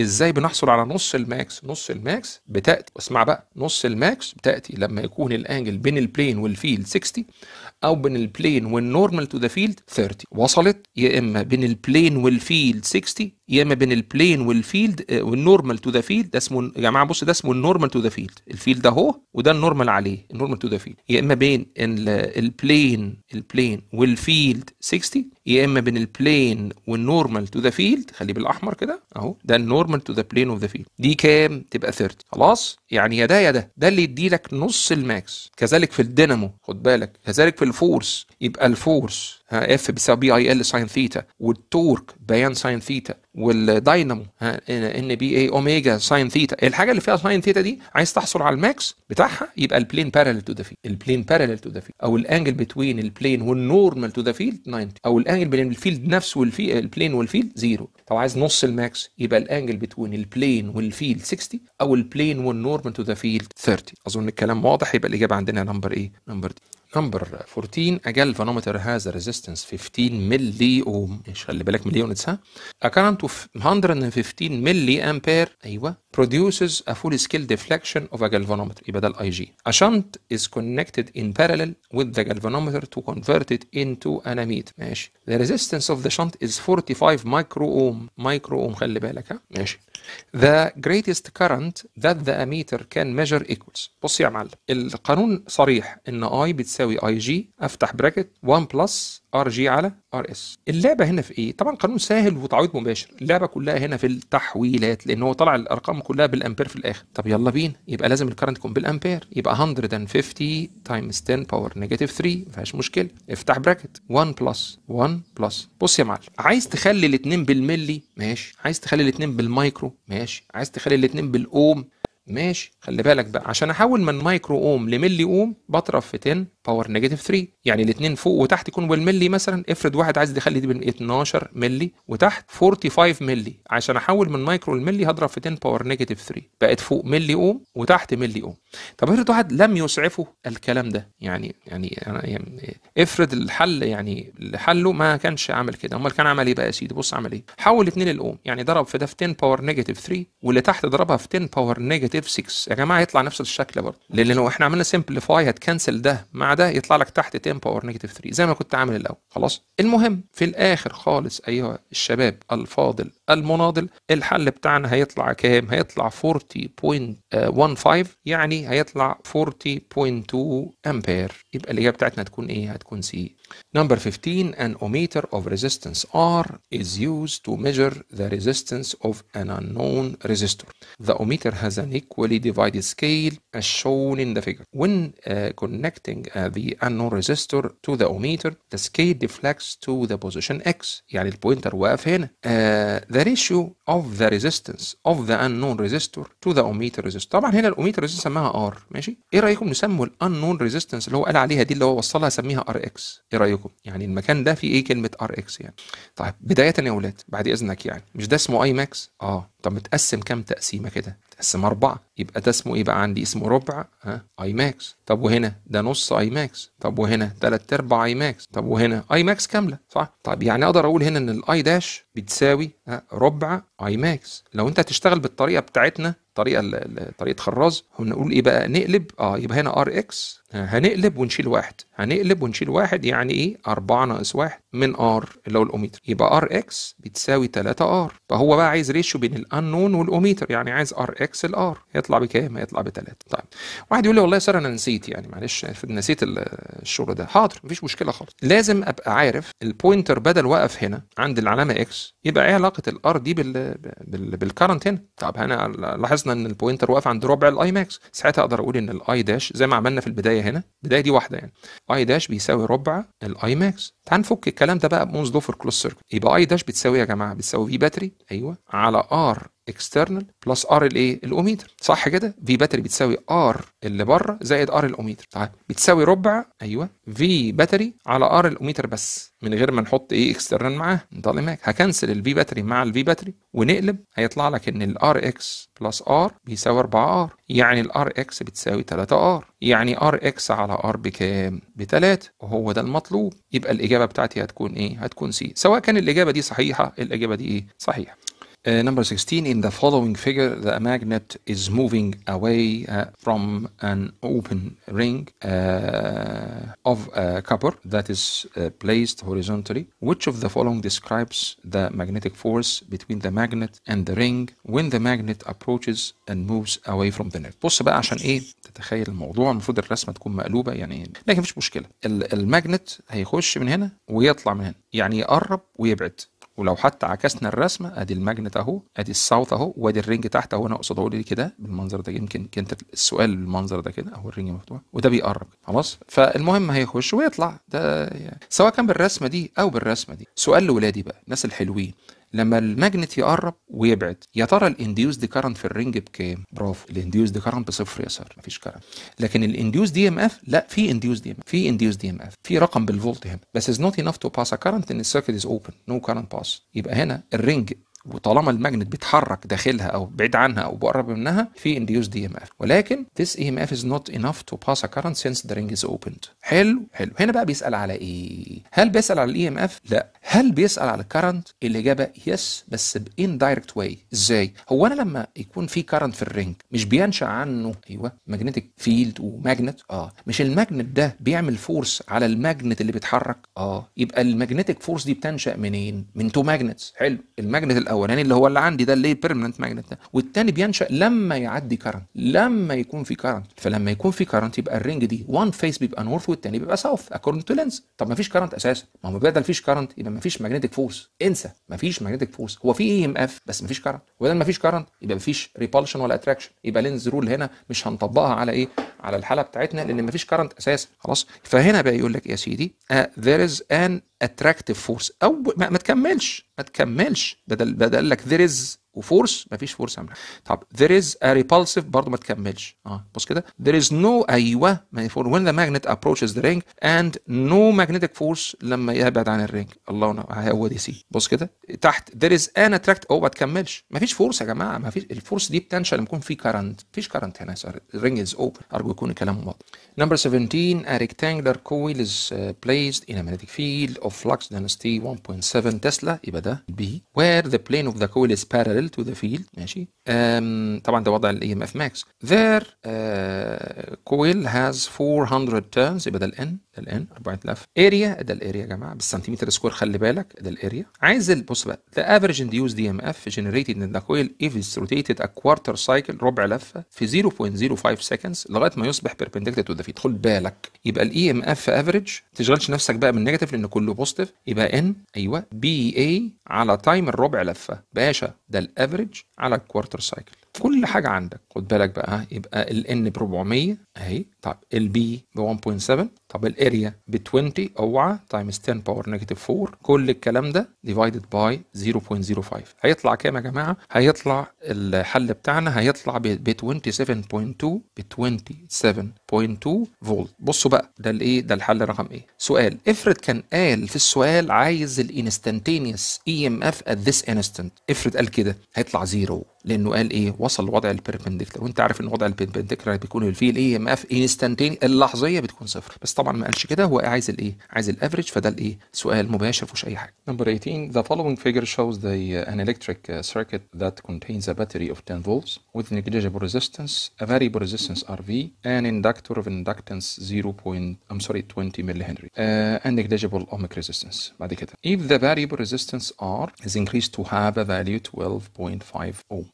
ازاي بنحصل على نص الماكس نص الماكس بتاتي اسمع بقى نص الماكس بتاتي لما يكون الانجل بين البلين والفيلد 60 او بين البلين والنورمال تو ذا فيلد 30 وصلت يا اما بين البلين والفيلد 60 يا اما بين البلين والفيلد والنورمال تو ذا فيلد ده اسمه يا جماعه بص ده اسمه النورمال تو ذا فيلد الفيلد اهو وده النورمال عليه النورمال تو ذا فيلد يا اما بين البلين البلين والفيلد 60 يا اما بين البلين والنورمال تو ذا فيلد خليه بالاحمر كده اهو ده النورمال تو ذا بلين اوف ذا فيلد دي كام تبقى 30 خلاص يعني يا ده يا ده ده اللي يدي لك نص الماكس كذلك في الدينامو خد بالك كذلك في الفورس يبقى الفورس ها اف بيساوي بي اي ال ساين ثيتا والتورك بيان ساين ثيتا والداينامو ان بي اي اوميجا ساين ثيتا الحاجه اللي فيها ساين ثيتا دي عايز تحصل على الماكس بتاعها يبقى البلين بارالل تو ذا فيلد البلين بارالل تو ذا فيلد او الانجل بتوين البلين والنورمال تو ذا فيلد 90 او الانجل بين الفيلد نفسه والبلين البلين والفيلد زيرو لو عايز نص الماكس يبقى الانجل بتوين البلين والفيلد 60 او البلين والنورمال تو ذا فيلد 30 اظن الكلام واضح يبقى الاجابه عندنا نمبر ايه نمبر دي نمبر 14 اجل فانومتر هاز ريزيستنس 15 ملي اوم مش خلي بالك مليون يونتس ها اكرنت اوف 115 ملي امبير ايوه produces a full scale deflection of a galvanometer يبقى ده الاي جي a shunt is connected in parallel with the galvanometer to convert it into an ammeter ماشي the resistance of the shunt is 45 micro ohm micro ohm خلي بالك ها ماشي the greatest current that the ammeter can measure equals بص يا معلم القانون صريح ان I بتساوي اي جي افتح براكت 1 بلس ار جي على ار اس اللعبه هنا في ايه طبعا قانون سهل وتعويض مباشر اللعبه كلها هنا في التحويلات لان هو طلع الارقام كلها بالامبير في الاخر طب يلا بينا يبقى لازم الكرنت يكون بالامبير يبقى 150 تايمز 10 باور نيجاتيف 3 ما فيهاش مشكله افتح براكت 1 بلس 1 بلس بص يا معلم عايز تخلي الاثنين بالملي ماشي عايز تخلي الاثنين بالمايكرو ماشي عايز تخلي الاثنين بالاوم ماشي خلي بالك بقى عشان احول من مايكرو اوم لملي اوم بضرب في 10 باور نيجاتيف 3 يعني الاثنين فوق وتحت يكون بالملي مثلا افرض واحد عايز يخلي دي ب 12 ملي وتحت 45 ملي عشان احول من مايكرو لملي هضرب في 10 باور نيجاتيف 3 بقت فوق ملي اوم وتحت ملي اوم طب افرض واحد لم يسعفه الكلام ده يعني يعني, يعني افرض الحل يعني حله ما كانش عمل كده امال كان عمل ايه بقى يا سيدي بص عمل ايه حول 2 للاوم يعني ضرب في ده في 10 باور نيجاتيف 3 واللي تحت ضربها في 10 باور نيجاتيف 6 يا جماعه يطلع نفس الشكل برضه لان لو احنا عملنا سمبليفاي هتكنسل ده مع ده يطلع لك تحت 10 باور نيجاتيف 3 زي ما كنت عامل الاول خلاص المهم في الاخر خالص ايها الشباب الفاضل المناضل الحل بتاعنا هيطلع كام هيطلع 40.15 يعني هيطلع 40.2 امبير يبقى الاجابه بتاعتنا هتكون ايه هتكون سي Number 15, an ohmmeter of resistance R is used to measure the resistance of an unknown resistor. The ohmmeter has an equally divided scale as shown in the figure. When uh, connecting uh, the unknown resistor to the ohmmeter, the scale deflects to the position X يعني pointer واقف هنا. Uh, the ratio of the resistance of the unknown resistor to the ohmmeter resistor. طبعا هنا الاوميتر resistance سماها R ماشي؟ ايه رايكم نسموا unknown resistance اللي هو قال عليها دي اللي هو وصلها سميها RX؟ ايه رايكم يعني المكان ده فيه ايه كلمه ار اكس يعني طيب بدايه يا اولاد بعد اذنك يعني مش ده اسمه اي ماكس اه طب متقسم كام تقسيمه كده اقسمها أربعة يبقى ده اسمه إيه بقى عندي اسمه ربع ها أي ماكس طب وهنا ده نص أي ماكس طب وهنا تلات أرباع أي ماكس طب وهنا أي ماكس كاملة صح طب يعني أقدر أقول هنا إن الأي داش بتساوي ربع أي ماكس لو أنت هتشتغل بالطريقة بتاعتنا طريقه طريقه خراز هنقول ايه بقى نقلب اه يبقى هنا ار اكس هنقلب ونشيل واحد هنقلب ونشيل واحد يعني ايه 4 ناقص واحد من ار اللي هو الاوميتر يبقى ار اكس بتساوي 3 ار فهو بقى عايز ريشيو بين الانون والاوميتر يعني عايز ار اكس الار هيطلع بكام هيطلع ب 3 طيب واحد يقول لي والله يا ساره انا نسيت يعني معلش نسيت الشغل ده حاضر مفيش مشكله خالص لازم ابقى عارف البوينتر بدل واقف هنا عند العلامه اكس يبقى ايه علاقه الار دي بالكرنت هنا طب هنا لاحظنا ان البوينتر واقف عند ربع الاي ماكس ساعتها اقدر اقول ان الاي داش زي ما عملنا في البدايه هنا البدايه دي واحده يعني اي داش بيساوي ربع الاي ماكس تعال نفك الكلام ده بقى بمونز دوفر كلوز سيركل يبقى اي داش بتساوي يا جماعه بتساوي في باتري ايوه على ار اكسترنال بلس ار الايه الاوميتر صح كده في باتري بتساوي ار اللي بره زائد ار الاوميتر تعال بتساوي ربع ايوه في باتري على ار الاوميتر بس من غير ما نحط ايه اكسترنال معاه ضل معاك هكنسل الفي باتري مع الفي باتري ونقلب هيطلع لك ان الار اكس بلس ار بيساوي 4 ار يعني الار اكس بتساوي 3 ار يعني ار اكس على ار بكام ب 3 وهو ده المطلوب يبقى الاجابه بتاعتي هتكون ايه هتكون سي سواء كان الاجابه دي صحيحه الاجابه دي ايه صحيحه Uh, number 16, in the following figure, the magnet is moving away uh, from an open ring uh, of copper that is uh, placed horizontally. Which of the following describes the magnetic force between the magnet and the ring when the magnet approaches and moves away from the net? بص بقى عشان ايه تتخيل الموضوع المفروض تكون يعني لكن مفيش هيخش من هنا ويطلع من هنا يعني يقرب ويبعد ولو حتى عكسنا الرسمه ادي الماجنت اهو ادي الصوت اهو وادي الرنج تحت اهو انا اقصده إيه لي كده بالمنظر ده يمكن كانت السؤال بالمنظر ده كده اهو الرنج مفتوح وده بيقرب خلاص فالمهم هيخش ويطلع ده يعني. سواء كان بالرسمه دي او بالرسمه دي سؤال لولادي بقى الناس الحلوين لما الماجنت يقرب ويبعد يا ترى الانديوس دي كارنت في الرنج بكام؟ برافو الانديوس دي كارنت بصفر يا مفيش كارنت لكن الانديوس دي ام اف لا في انديوس دي ام اف في انديوس دي ام اف في رقم بالفولت هنا بس از نوت انف تو باس ا كارنت ان السيركت از اوبن نو كارنت باس يبقى هنا الرنج وطالما الماجنت بيتحرك داخلها او بعيد عنها او بقرب منها في انديوس دي ام اف ولكن this اي ام اف از نوت انف تو باس ا كارنت سينس ذا رينج از اوبند حلو حلو هنا بقى بيسال على ايه هل بيسال على الاي ام e اف لا هل بيسال على الكرنت الاجابه يس بس بان دايركت واي ازاي هو انا لما يكون في كرنت في الرينج مش بينشا عنه ايوه ماجنتيك فيلد وماجنت اه مش الماجنت ده بيعمل فورس على الماجنت اللي بيتحرك اه يبقى الماجنتيك فورس دي بتنشا منين من تو ماجنتس حلو الماجنت الاولاني اللي هو اللي عندي ده اللي بيرمننت ماجنت ده والتاني بينشا لما يعدي كرنت لما يكون في كرنت فلما يكون في كرنت يبقى الرينج دي وان فيس بيبقى نورث والتاني بيبقى ساوث اكوردنج تو لينز طب ما فيش كرنت اساسا ما هو بدل فيش كرنت يبقى ما فيش ماجنتيك فورس انسى ما فيش ماجنتيك فورس هو في اي ام اف بس ما فيش كرنت وبدل ما فيش كرنت يبقى ما فيش ريبالشن ولا اتراكشن يبقى لينز رول هنا مش هنطبقها على ايه على الحاله بتاعتنا لان ما فيش كرنت اساسا خلاص فهنا بقى يقول لك يا سيدي ذير از ان اتراكتيف فورس او ما, ما تكملش ما تكملش بدل بدل لك ذير از وفورس مفيش فورس عامله طب there is a repulsive برضه ما تكملش اه بص كده there is no ايوه when the magnet approaches the ring and no magnetic force لما يبعد عن الرينج الله ينور هو دي سي بص كده تحت there is an attract او ما تكملش مفيش فورس يا جماعه مفيش الفورس دي بتنشا لما يكون في current مفيش current هنا الرينج از اوبن ارجو يكون الكلام واضح number 17 a rectangular coil is placed in a magnetic field of flux density 1.7 تسلا يبقى ده بي where the plane of the coil is parallel parallel to the field ماشي طبعا ده وضع الاي ام e اف ماكس their آه، coil has 400 turns يبقى ده الان ده الان 4000 اريا ده الاريا يا جماعه بالسنتيمتر سكوير خلي بالك ده الاريا عايز بص بقى the average induced اف e generated in the coil if it's rotated a quarter cycle ربع لفه في 0.05 seconds لغايه ما يصبح perpendicular to the field خد بالك يبقى الاي ام اف افريج ما تشغلش نفسك بقى بالنيجاتيف لان كله بوزيتيف يبقى ان ايوه بي اي على تايم الربع لفه باشا ده الافريج على الكوارتر سايكل كل حاجه عندك خد بالك بقى يبقى ال N ب 400 اهي طب ال B ب 1.7 طب الاريا ب 20 اوعى تايمز 10 باور نيجاتيف 4 كل الكلام ده ديفايدد باي 0.05 هيطلع كام يا جماعه؟ هيطلع الحل بتاعنا هيطلع ب 27.2 ب 27.2 فولت بصوا بقى ده الايه ده الحل رقم ايه؟ سؤال افرض كان قال في السؤال عايز الانستنتينيوس اي ام اف ات ذيس انستنت افرض قال كده هيطلع زيرو لانه قال ايه؟ وصل لوضع البيربنديكولار البندكتر وانت عارف ان وضع البندكتر بيكون فيه الاي ام اف انستنتيني اللحظيه بتكون صفر بس طبعا ما قالش كده هو عايز الايه عايز الافريج فده الايه سؤال مباشر مفيهوش اي حاجه نمبر 18 the following figure shows the an electric circuit that contains a battery of 10 volts with negligible resistance a variable resistance rv an inductor of inductance 0. I'm sorry 20 milli henry uh, and negligible ohmic resistance بعد كده if the variable resistance r is increased to have a value 12.5 ohm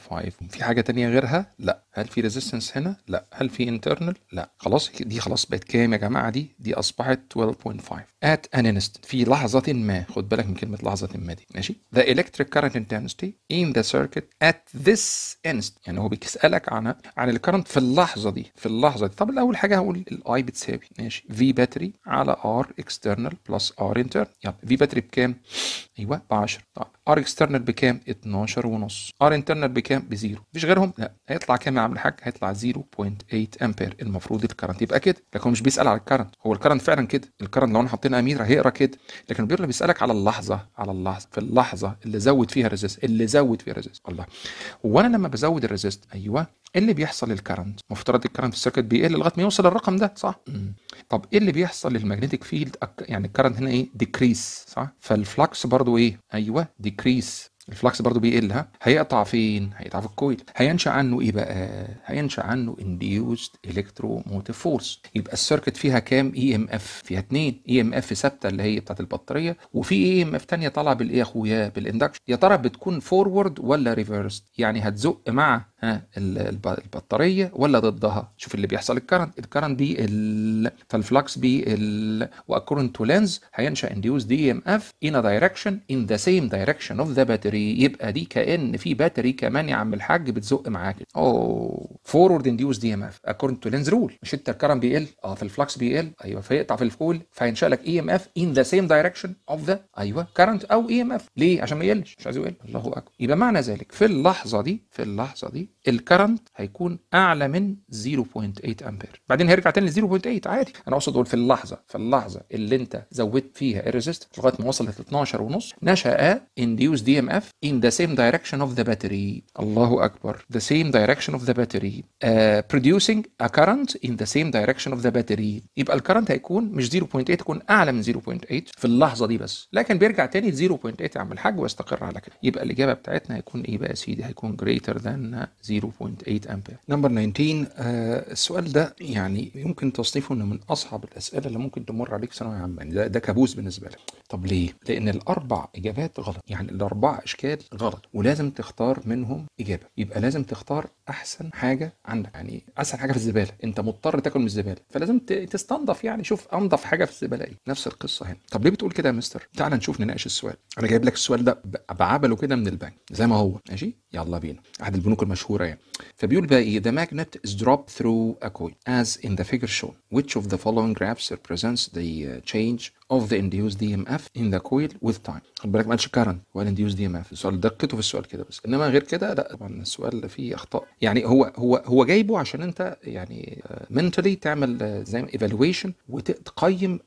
12.5 في حاجه تانية غيرها لا هل في ريزيستنس هنا لا هل في انترنال لا خلاص دي خلاص بقت كام يا جماعه دي دي اصبحت 12.5 at an instant في لحظه ما خد بالك من كلمه لحظه ما دي ماشي the electric current intensity in the circuit at this instant يعني هو بيسالك عن عن الكرنت في اللحظه دي في اللحظه دي طب الاول حاجه هقول الاي بتساوي ماشي في باتري على R external بلس R internal يلا في باتري بكام ايوه ب 10 طب ار اكسترنال بكام 12 ونص ار انترنال بكام بزيرو مفيش غيرهم لا هيطلع كام يا عم الحاج هيطلع 0.8 امبير المفروض الكرنت يبقى كده لكن هو مش بيسال على الكرنت هو الكرنت فعلا كده الكرنت لو انا حطينا امير هيقرا كده لكن بيقرا بيسالك على اللحظه على اللحظه في اللحظه اللي زود فيها ريزيست اللي زود فيها ريزيست الله وانا لما بزود الريزيست ايوه ايه اللي بيحصل للكرنت مفترض الكرنت في السيركت بيقل لغايه ما يوصل الرقم ده صح طب ايه اللي بيحصل للماجنتيك فيلد يعني الكرنت هنا ايه ديكريس صح فالفلكس برضو ايه ايوه ديكريس Increase. الفلكس برضو بيقل ها هيقطع فين هيقطع في الكويل هينشا عنه ايه بقى هينشا عنه انديوزد موتيف فورس يبقى السيركت فيها كام اي ام اف فيها اتنين اي ام اف ثابته اللي هي بتاعت البطاريه وفي اي e ام اف ثانيه طالعه بالايه يا اخويا بالاندكشن يا ترى بتكون فورورد ولا ريفرس يعني هتزق مع ها البطاريه ولا ضدها شوف اللي بيحصل الكرنت الكرنت بيقل فالفلكس بيقل واكورنت تو لينز هينشا انديوزد اي ام اف ان دايركشن ان ذا سيم دايركشن اوف ذا باتري يبقى دي كان في باتري كمان يا عم الحاج بتزق معاك اوه فورورد انديوس دي ام اف اكوردنج تو لينز رول مش انت الكرم بيقل اه في الفلكس بيقل ايوه فيقطع في الفول فينشا لك اي ام اف ان ذا سيم دايركشن اوف ذا ايوه كرنت او اي ام اف ليه عشان ما يقلش مش عايز يقل الله اكبر يبقى معنى ذلك في اللحظه دي في اللحظه دي الكرنت هيكون اعلى من 0.8 امبير بعدين هيرجع تاني ل 0.8 عادي انا اقصد اقول في اللحظه في اللحظه اللي انت زودت فيها الريزيست لغايه ما وصلت ل 12 ونص نشا انديوس دي ام اف in the same direction of the battery الله أكبر the same direction of the battery uh, producing a current in the same direction of the battery يبقى الكرنت هيكون مش 0.8 يكون أعلى من 0.8 في اللحظة دي بس لكن بيرجع تاني 0.8 يا عم الحاج ويستقر على كده يبقى الإجابة بتاعتنا هيكون إيه بقى يا سيدي هيكون greater than 0.8 أمبير نمبر 19 uh, السؤال ده يعني يمكن تصنيفه إنه من أصعب الأسئلة اللي ممكن تمر عليك ثانوية عامة يعني ده, ده كابوس بالنسبة لك طب ليه؟ لأن الأربع إجابات غلط يعني الأربع أشكال غلط ولازم تختار منهم إجابة يبقى لازم تختار أحسن حاجة عندك يعني أحسن حاجة في الزبالة أنت مضطر تاكل من الزبالة فلازم تستنضف يعني شوف أنضف حاجة في الزبالة إيه نفس القصة هنا طب ليه بتقول كده يا مستر؟ تعال نشوف نناقش السؤال أنا جايب لك السؤال ده بعبله كده من البنك زي ما هو ماشي يلا بينا أحد البنوك المشهورة يعني فبيقول بقى إيه The magnet is dropped through a coin as in the figure shown which of the following graphs represents the uh, change of the induced DMF in the coil with time خد بالك ما قالش current هو قال induced DMF السؤال دقته في السؤال كده بس انما غير كده لا طبعا السؤال فيه اخطاء يعني هو هو هو جايبه عشان انت يعني منتلي آه، تعمل آه، زي ايفالويشن وتقيم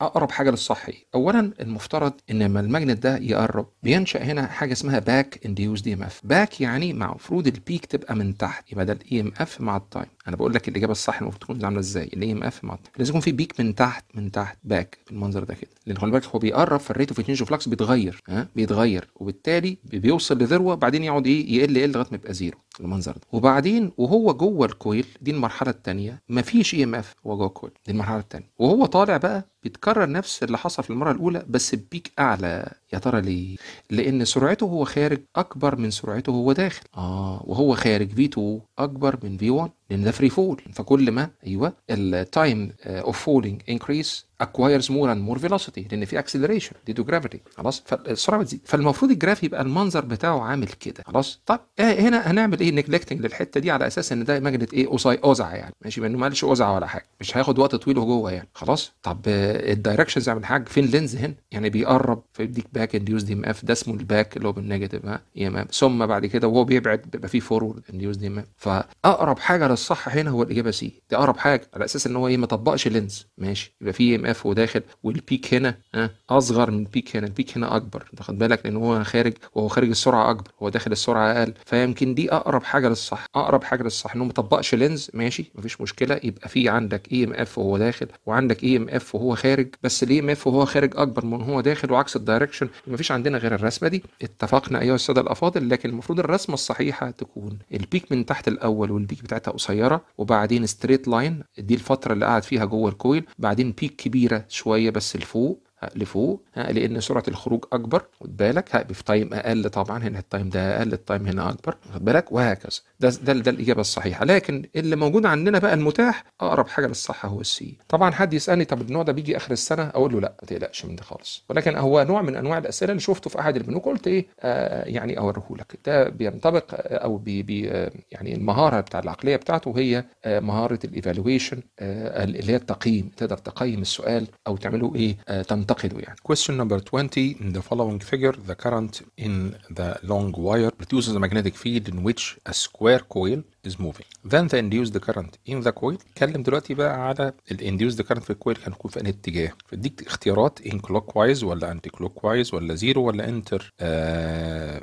اقرب حاجه للصح ايه اولا المفترض ان لما الماجنت ده يقرب بينشا هنا حاجه اسمها باك induced دي ام اف باك يعني المفروض البيك تبقى من تحت يبقى ده الاي ام اف مع التايم انا بقول لك الاجابه الصح المفروض تكون عامله ازاي الاي ام e اف مع التايم لازم يكون في بيك من تحت من تحت باك بالمنظر ده واحده كده لان خلي بالك هو بيقرب فالريت اوف تشينج فلكس بيتغير ها بيتغير وبالتالي بيوصل لذروه بعدين يقعد ايه يقل يقل لغايه ما يبقى زيرو المنظر ده وبعدين وهو جوه الكويل دي المرحله الثانيه مفيش اي e ام اف هو جوه الكويل دي المرحله الثانيه وهو طالع بقى بيتكرر نفس اللي حصل في المرة الأولى بس ببيك أعلى يا ترى ليه؟ لأن سرعته هو خارج أكبر من سرعته هو داخل آه وهو خارج في 2 أكبر من في 1 لأن ده فري فول فكل ما أيوه التايم أوف فولينج انكريس اكوايرز مور اند مور فيلوسيتي لان في اكسلريشن دي تو جرافيتي خلاص فالسرعه بتزيد فالمفروض الجراف يبقى المنظر بتاعه عامل كده خلاص طب آه هنا هنعمل ايه نجلكتنج للحته دي على اساس ان ده ماجنت ايه اوزع يعني ماشي ما قالش اوزع ولا حاجه مش هياخد وقت طويل وجوه يعني خلاص طب آه، الدايركشن زي ما الحاج فين لينز هنا يعني بيقرب فيديك باك انديوز دي ام اف ده اسمه الباك اللي هو بالنيجاتيف ها اي ام اف ثم بعد كده وهو بيبعد بيبقى فيه فورورد انديوز دي ام اف فاقرب حاجه للصح هنا هو الاجابه سي دي اقرب حاجه على اساس ان هو ايه ما طبقش لينز ماشي يبقى فيه ام e اف وداخل والبيك هنا ها اصغر من البيك هنا البيك هنا اكبر انت خد بالك لان هو خارج وهو خارج السرعه اكبر هو داخل السرعه اقل فيمكن دي اقرب حاجه للصح اقرب حاجه للصح انه ما طبقش لينز ماشي مفيش مشكله يبقى في عندك اي ام اف وهو داخل وعندك اي ام اف وهو خارج بس ليه ماف وهو خارج اكبر من هو داخل وعكس الدايركشن مفيش عندنا غير الرسمه دي اتفقنا ايها الساده الافاضل لكن المفروض الرسمه الصحيحه تكون البيك من تحت الاول والبيك بتاعتها قصيره وبعدين ستريت لاين دي الفتره اللي قعد فيها جوه الكويل بعدين بيك كبيره شويه بس لفوق لفوق لان سرعه الخروج اكبر خد بالك في تايم اقل طبعا هنا التايم ده اقل التايم هنا اكبر خد بالك وهكذا ده, ده ده الاجابه الصحيحه لكن اللي موجود عندنا بقى المتاح اقرب حاجه للصح هو السي طبعا حد يسالني طب النوع ده بيجي اخر السنه اقول له لا ما تقلقش من ده خالص ولكن هو نوع من انواع الاسئله اللي شفته في احد البنوك قلت ايه آه يعني اوريه لك ده بينطبق آه، او بي بي آه، يعني المهاره بتاع العقليه بتاعته هي آه مهاره الايفالويشن آه اللي هي التقييم تقدر تقيم السؤال او تعمله ايه آه ينتقدوا يعني. Question number 20 in the following figure the current in the long wire produces a magnetic field in which a square coil is moving then the induced current in the coil اتكلم دلوقتي بقى على induced current في الكويل هنكون في انهي اتجاه فاديك اختيارات ان كلوك وايز ولا anti كلوك وايز ولا زيرو ولا انتر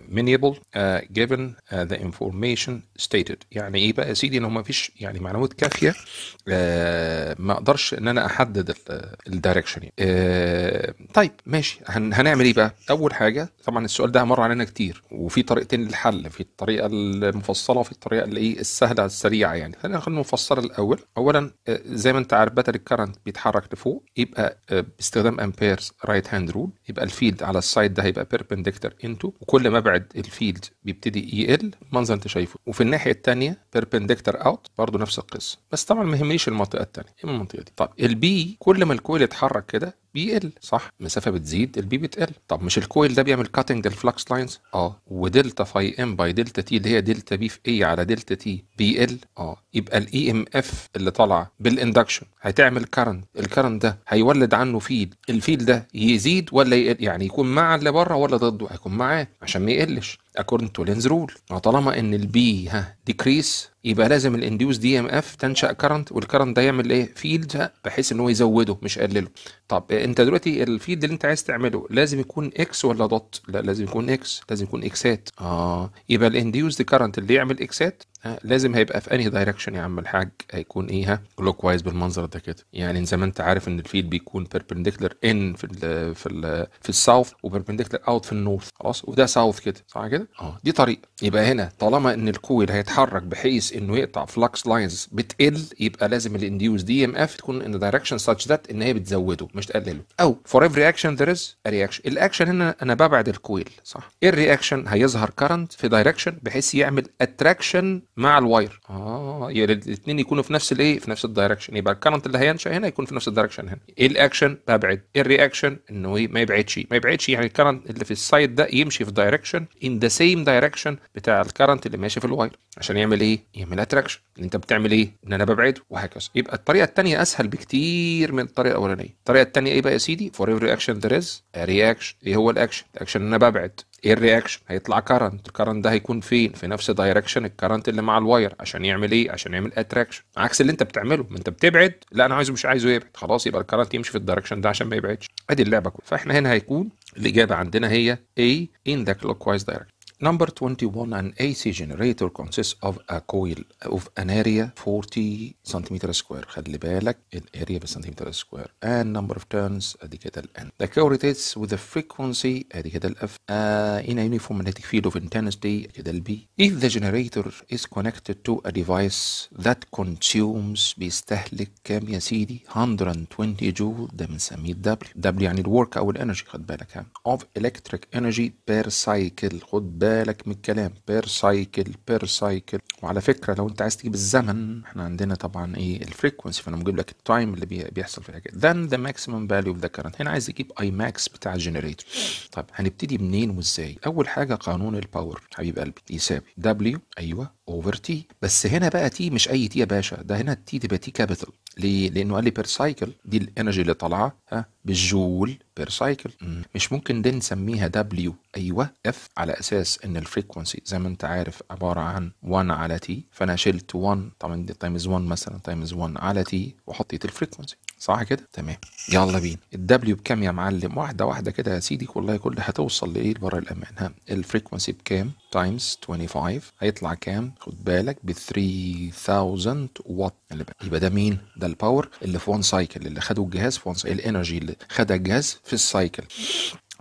منيبل جيفن ذا انفورميشن ستيتد يعني ايه بقى يا سيدي ان هو ما فيش يعني معلومات كافيه uh, ما اقدرش ان انا احدد الدايركشن يعني. uh, آه، طيب ماشي هن هنعمل ايه بقى اول حاجه طبعا السؤال ده مر علينا كتير وفي طريقتين للحل في الطريقه المفصله وفي الطريقه اللي ايه السهله السريعه يعني خلينا نفسر الاول اولا آه، زي ما انت عارف باتري كارنت بيتحرك لفوق يبقى آه، باستخدام امبيرز رايت هاند رول يبقى الفيلد على السايد ده هيبقى بيربنديكتور انتو وكل ما ابعد الفيلد بيبتدي يقل منظر انت شايفه وفي الناحيه الثانيه بيربنديكتور اوت برضه نفس القصه بس طبعا ما يهمنيش المنطقه الثانيه المنطقه دي طب البي كل ما الكويل اتحرك كده بيقل صح المسافه بتزيد البي بتقل طب مش الكويل ده بيعمل كاتنج للفلكس لاينز اه ودلتا فاي ام باي دلتا تي اللي هي دلتا بي في اي على دلتا تي بيقل اه يبقى الاي ام e اف اللي طالعه بالاندكشن هتعمل كرنت الكرنت ده هيولد عنه فيل الفيل ده يزيد ولا يقل يعني يكون مع اللي بره ولا ضده هيكون معاه عشان ما يقلش according to Lenz rule طالما ان البي ها ديكريس يبقى لازم الانديوس دي ام اف تنشا كرنت والكرنت ده يعمل ايه فيلد بحيث ان هو يزوده مش يقلله طب انت دلوقتي الفيلد اللي انت عايز تعمله لازم يكون اكس ولا دوت لا لازم يكون اكس لازم يكون اكسات اه يبقى الانديوس دي كرنت اللي يعمل اكسات آه، لازم هيبقى في انهي دايركشن يا عم الحاج هيكون ايه كلوك وايز بالمنظر ده كده يعني زي ما انت عارف ان الفيد بيكون بيربنديكولر ان في الـ في الـ في الساوث وبيربنديكولر اوت في النورث خلاص وده ساوث كده صح كده اه دي طريقه يبقى هنا طالما ان الكويل هيتحرك بحيث انه يقطع فلكس لاينز بتقل يبقى لازم الانديوس دي ام اف تكون ان دايركشن ساتش ذات ان هي بتزوده مش تقلله او فور ايفر اكشن ذير از رياكشن الاكشن هنا انا ببعد الكويل صح ايه الرياكشن هيظهر كرنت في دايركشن بحيث يعمل اتراكشن مع الواير اه يبقى الاثنين يكونوا في نفس الايه في نفس الدايركشن يبقى الكرنت اللي هينشا هنا يكون في نفس الدايركشن هنا ايه الاكشن ببعد ايه الرياكشن انه إيه؟ ما يبعدش ما يبعدش يعني الكرنت اللي في السايد ده يمشي في دايركشن ان ذا سيم دايركشن بتاع الكرنت اللي ماشي في الواير عشان يعمل ايه يعمل اتراكشن اللي انت بتعمل ايه ان انا ببعد وهكذا يبقى الطريقه الثانيه اسهل بكتير من الطريقه الاولانيه الطريقه الثانيه ايه بقى يا سيدي فور ايفري اكشن ذير از رياكشن ايه هو الاكشن الاكشن ان انا ببعد ايه الرياكشن هيطلع كرنت الكرنت ده هيكون فين في نفس دايركشن الكرنت اللي مع الواير عشان يعمل ايه عشان يعمل اتراكشن عكس اللي انت بتعمله ما انت بتبعد لا انا عايزه مش عايزه يبعد خلاص يبقى الكرنت يمشي في الدايركشن ده عشان ما يبعدش ادي اللعبه كلها فاحنا هنا هيكون الاجابه عندنا هي A in the clockwise direction Number 21, an AC generator consists of a coil of an area 40 centimeter square خلي بالك الاريا بالسنتيمتر square and number of turns ادي كده N. The coil rotates with a frequency ادي كده F uh, in a uniform magnetic field of intensity كده B. If the generator is connected to a device that consumes بيستهلك كام يا سيدي 120 جول ده بنسميه W دبل يعني الورك او الانرجي خد بالك ها of electric energy per cycle خد بالك بالك من الكلام بير سايكل بير سايكل وعلى فكره لو انت عايز تجيب الزمن احنا عندنا طبعا ايه الفريكونسي فانا بجيب لك التايم اللي بيحصل في الحاجه then the maximum value of the current هنا عايز اجيب اي ماكس بتاع الجنريتور طب هنبتدي منين وازاي اول حاجه قانون الباور حبيب قلبي يساوي دبليو ايوه اوفر تي بس هنا بقى تي مش اي تي يا باشا ده هنا تي تبقى تي كابيتال ليه لانه قال لي بير سايكل دي الانرجي اللي طالعه ها بالجول بير سايكل مش ممكن دي نسميها دبليو ايوه اف على اساس ان الفريكونسي زي ما انت عارف عباره عن 1 على تي فانا شلت 1 طبعا دي تايمز 1 مثلا تايمز 1 على تي وحطيت الفريكونسي صح كده تمام يلا بينا الدبليو بكام يا معلم واحده واحده كده يا سيدي والله كل هتوصل لايه لبر الامان ها الفريكونسي بكام تايمز 25 هيطلع كام خد بالك ب 3000 وات يبقى ده مين ده الباور اللي في وان سايكل اللي خده الجهاز في وان سايكل الانرجي اللي خدها الجهاز في السايكل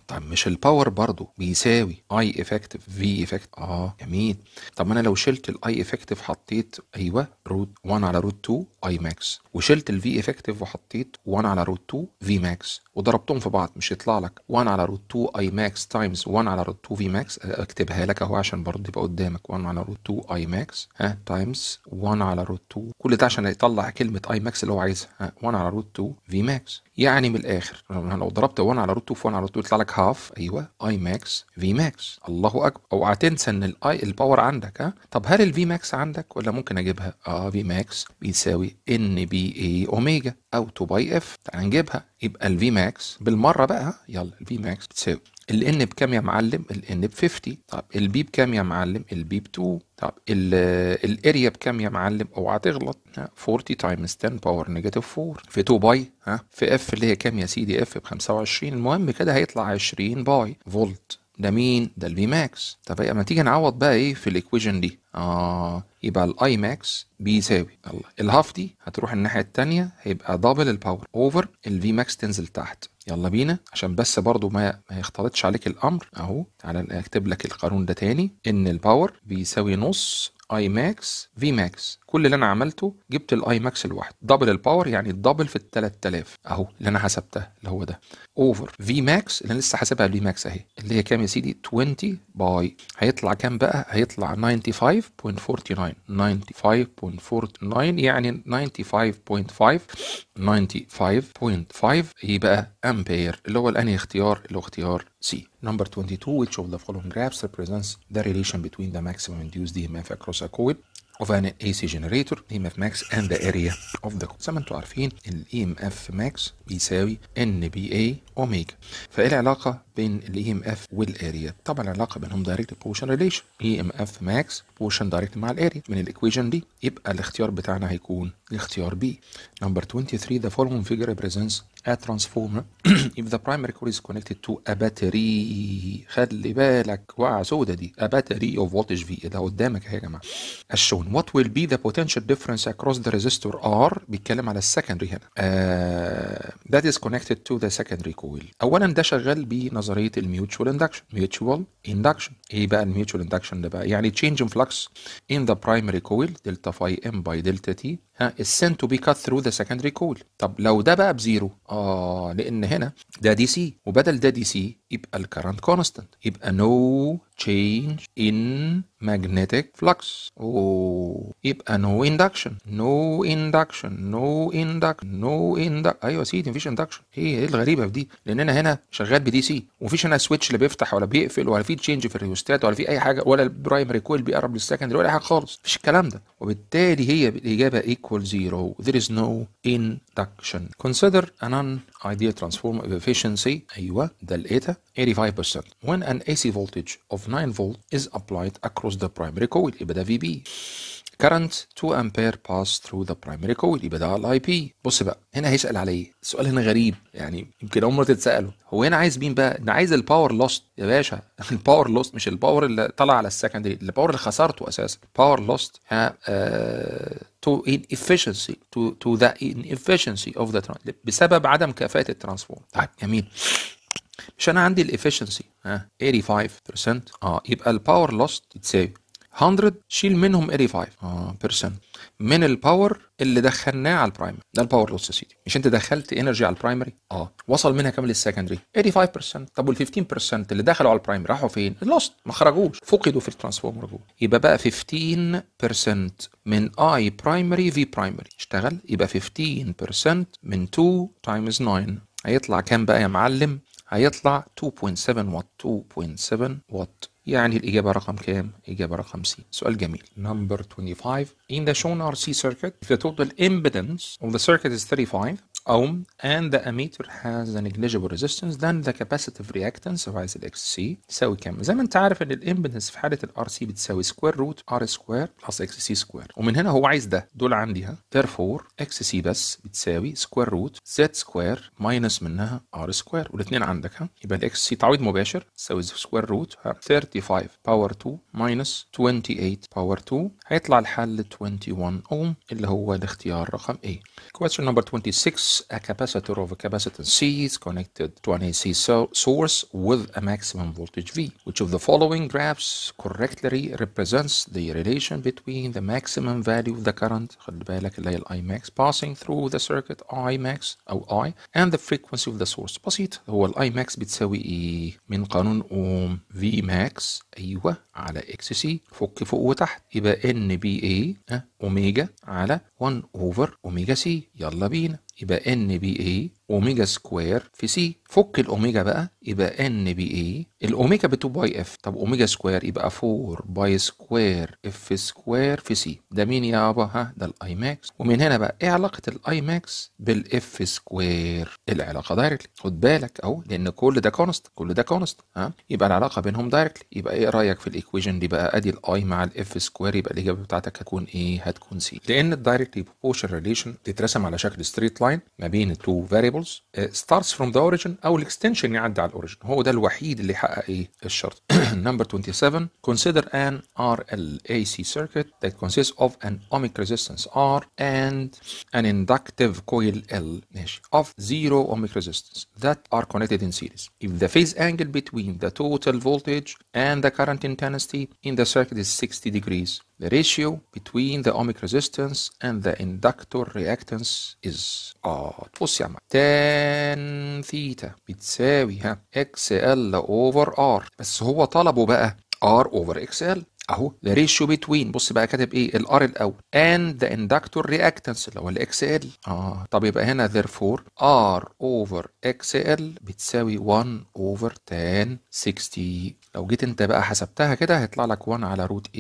طب مش الباور برضو بيساوي اي افكتيف في افكت اه جميل طب ما انا لو شلت الاي افكتيف حطيت ايوه روت 1 على روت 2 اي ماكس وشلت الفي افكتيف وحطيت 1 على روت 2 في ماكس وضربتهم في بعض مش يطلع لك 1 على روت 2 اي ماكس تايمز 1 على روت 2 في ماكس اكتبها لك اهو عشان برضو يبقى قدامك 1 على روت 2 اي ماكس ها تايمز 1 على روت 2 كل ده عشان يطلع كلمه اي ماكس اللي هو عايزها 1 على روت 2 في ماكس يعني من الاخر لو ضربت 1 على روت 2 في 1 على روت 2 يطلع لك هاف ايوه اي ماكس في ماكس الله اكبر اوعى تنسى ان الاي الباور عندك ها طب هل الفي ماكس عندك ولا ممكن اجيبها اه في ماكس بيساوي ان بي اي اوميجا او 2 باي اف تعال نجيبها يبقى الفي ماكس بالمره بقى يلا الفي ماكس بتساوي الان بكام يا معلم الان ب 50 طب البي بكام يا معلم البي ب 2 طب الاريا بكام يا معلم اوعى تغلط 40 تايمز 10 باور نيجاتيف 4 في 2 باي ها في اف اللي هي كام يا سيدي اف ب 25 المهم كده هيطلع 20 باي فولت ده مين ده البي ماكس طب ما تيجي نعوض بقى ايه في الايكويجن دي اه يبقى الاي ماكس بيساوي الله الهاف دي هتروح الناحيه الثانيه هيبقى دبل الباور اوفر الفي ماكس تنزل تحت يلا بينا عشان بس برضو ما ما يختلطش عليك الامر اهو تعالى اكتب لك القانون ده تاني ان الباور بيساوي نص اي ماكس في ماكس كل اللي انا عملته جبت الاي ماكس لوحده دبل الباور يعني الدبل في ال 3000 اهو اللي انا حسبتها اللي هو ده اوفر في ماكس اللي انا لسه حاسبها في ماكس اهي اللي هي كام يا سيدي 20 باي هيطلع كام بقى هيطلع 95.49 95.49 يعني 95.5 95.5 يبقى بقى امبير اللي هو الانهي اختيار اللي هو اختيار سي نمبر 22, which of the following graphs represents the relation between the maximum induced EMF across a coil of an AC generator EMF e max and the area of the زي ما انتم عارفين ال EMF max بيساوي NBA اوميجا فايه العلاقة بين ال EMF وال area طبعا العلاقة بينهم direct بوشن relation EMF max بوشن direct مع ال area من الايكويشن دي يبقى الاختيار بتاعنا هيكون الاختيار B. Number 23 the following figure represents a transformer if the primary core is connected to a battery خلي بالك واع سودة دي a battery of voltage V ده قدامك يا جماعة as shown what will be the potential difference across the resistor R بيتكلم على السكندري هنا uh, that is connected to the secondary coil اولا ده شغال بنظرية الميوتشوال induction mutual induction ايه بقى الميوتشوال induction ده بقى يعني change in flux in the primary coil delta phi m by delta t ها is sent to be cut through the secondary coil طب لو ده بقى بزيرو اه لان هنا ده دي سي وبدل ده دي سي يبقى الكرنت كونستانت يبقى نو no change in magnetic flux ويبقى oh, no induction no induction no induction no induction ايوه سيدي مفيش induction ايه ايه الغريبه في دي لان انا هنا شغال بدي سي ومفيش هنا سويتش لا بيفتح ولا بيقفل ولا في تشينج في الريوستات ولا في اي حاجه ولا البرايمري كويل بيقرب للسكندري ولا اي حاجه خالص مفيش الكلام ده وبالتالي هي الاجابه ايكوال زيرو there is no induction consider ان ideal transformer efficiency أيوة ده لقيتها 85% when an AC voltage of 9 volt is applied across the primary coil يبقى ده VB current 2 ampere pass through the primary coil يبقى ده IP بص بقى هنا هيسال على ايه السؤال هنا غريب يعني يمكن اول مره تتساله هو هنا عايز مين بقى انا عايز الباور لوست يا باشا الباور لوست مش الباور اللي طلع على السكندري الباور اللي خسرته اساسا باور لوست ها آه to inefficiency to, to the inefficiency of the trans بسبب عدم كفاءة الترانسفورم طيب جميل مش انا عندي الافشنسي ها 85% اه يبقى الباور لوست تساوي 100 شيل منهم 85% آه. بيرسنت من الباور اللي دخلناه على البرايمري ده الباور لوس يا سيدي مش انت دخلت انرجي على البرايمري اه وصل منها كام للسكندري 85% طب وال 15% اللي دخلوا على البرايمري راحوا فين لوست ما خرجوش فقدوا في الترانسفورمر جوه يبقى بقى 15% من اي برايمري في برايمري اشتغل يبقى 15% من 2 تايمز 9 هيطلع كام بقى يا معلم هيطلع 2.7 وات 2.7 وات يعني الإجابة رقم كام؟ إجابة رقم سي سؤال جميل number 25 in the shown RC circuit the total impedance of the circuit is 35 ohm and the ammeter has a negligible resistance then the capacitive reactance of XC تساوي كام؟ زي ما انت عارف ان الامبدنس في حاله الار سي بتساوي سكوير روت ار سكوير بلس اكس سي سكوير ومن هنا هو عايز ده دول عندي ها therefore اكس سي بس بتساوي سكوير روت زد سكوير ماينس منها ار سكوير والاثنين عندك ها يبقى الاكس سي تعويض مباشر تساوي سكوير روت 35 باور 2 ماينس 28 باور 2 هيطلع الحل 21 اوم اللي هو الاختيار رقم A question number 26 a capacitor of a capacitance C is connected to an AC so source with a maximum voltage V. Which of the following graphs correctly represents the relation between the maximum value of the current خلي بالك passing through the circuit I max أو I and the frequency of the source بسيط هو الاي ماكس بتساوي ايه من قانون اوم V max ايوه على اكس سي فك فوق وتحت يبقى ان بي اوميجا على 1 over اوميجا c. يلا بينا يبقى ان بي اي اوميجا سكوير في سي فك الاوميجا بقى يبقى ان بي اي الاوميجا ب 2 باي اف طب اوميجا سكوير يبقى 4 باي سكوير اف سكوير في سي ده مين يا ابا ها ده الاي ماكس ومن هنا بقى ايه علاقه الاي ماكس بالاف سكوير العلاقه دايركتلي خد بالك اهو لان كل ده كونست كل ده كونست ها يبقى العلاقه بينهم دايركتلي يبقى ايه رايك في الايكويشن دي بقى ادي الاي مع الاف سكوير يبقى الاجابه بتاعتك هتكون ايه هتكون سي لان الدايركتلي بروبورشن ريليشن تترسم على شكل ستريت لاين ما بين تو فاريبل variables uh, starts from the origin او الاكستنشن يعدي على الاوريجن هو ده الوحيد اللي يحقق ايه الشرط number 27 consider an RLAC circuit that consists of an ohmic resistance R and an inductive coil L of zero ohmic resistance that are connected in series if the phase angle between the total voltage and the current intensity in the circuit is 60 degrees The ratio between the ohmic resistance and the inductor reactance is اه بص يا عم تان ثيتا بتساوي ها اكس ال اوفر بس هو طلبه بقى R over xL ال اهو the ratio between بص بقى كاتب ايه ال R الاول and the inductor reactance اللي هو الاكس ال اه طب يبقى هنا therefore R over xL ال بتساوي 1 over tan 60 لو جيت انت بقى حسبتها كده هيطلع لك 1 على روت A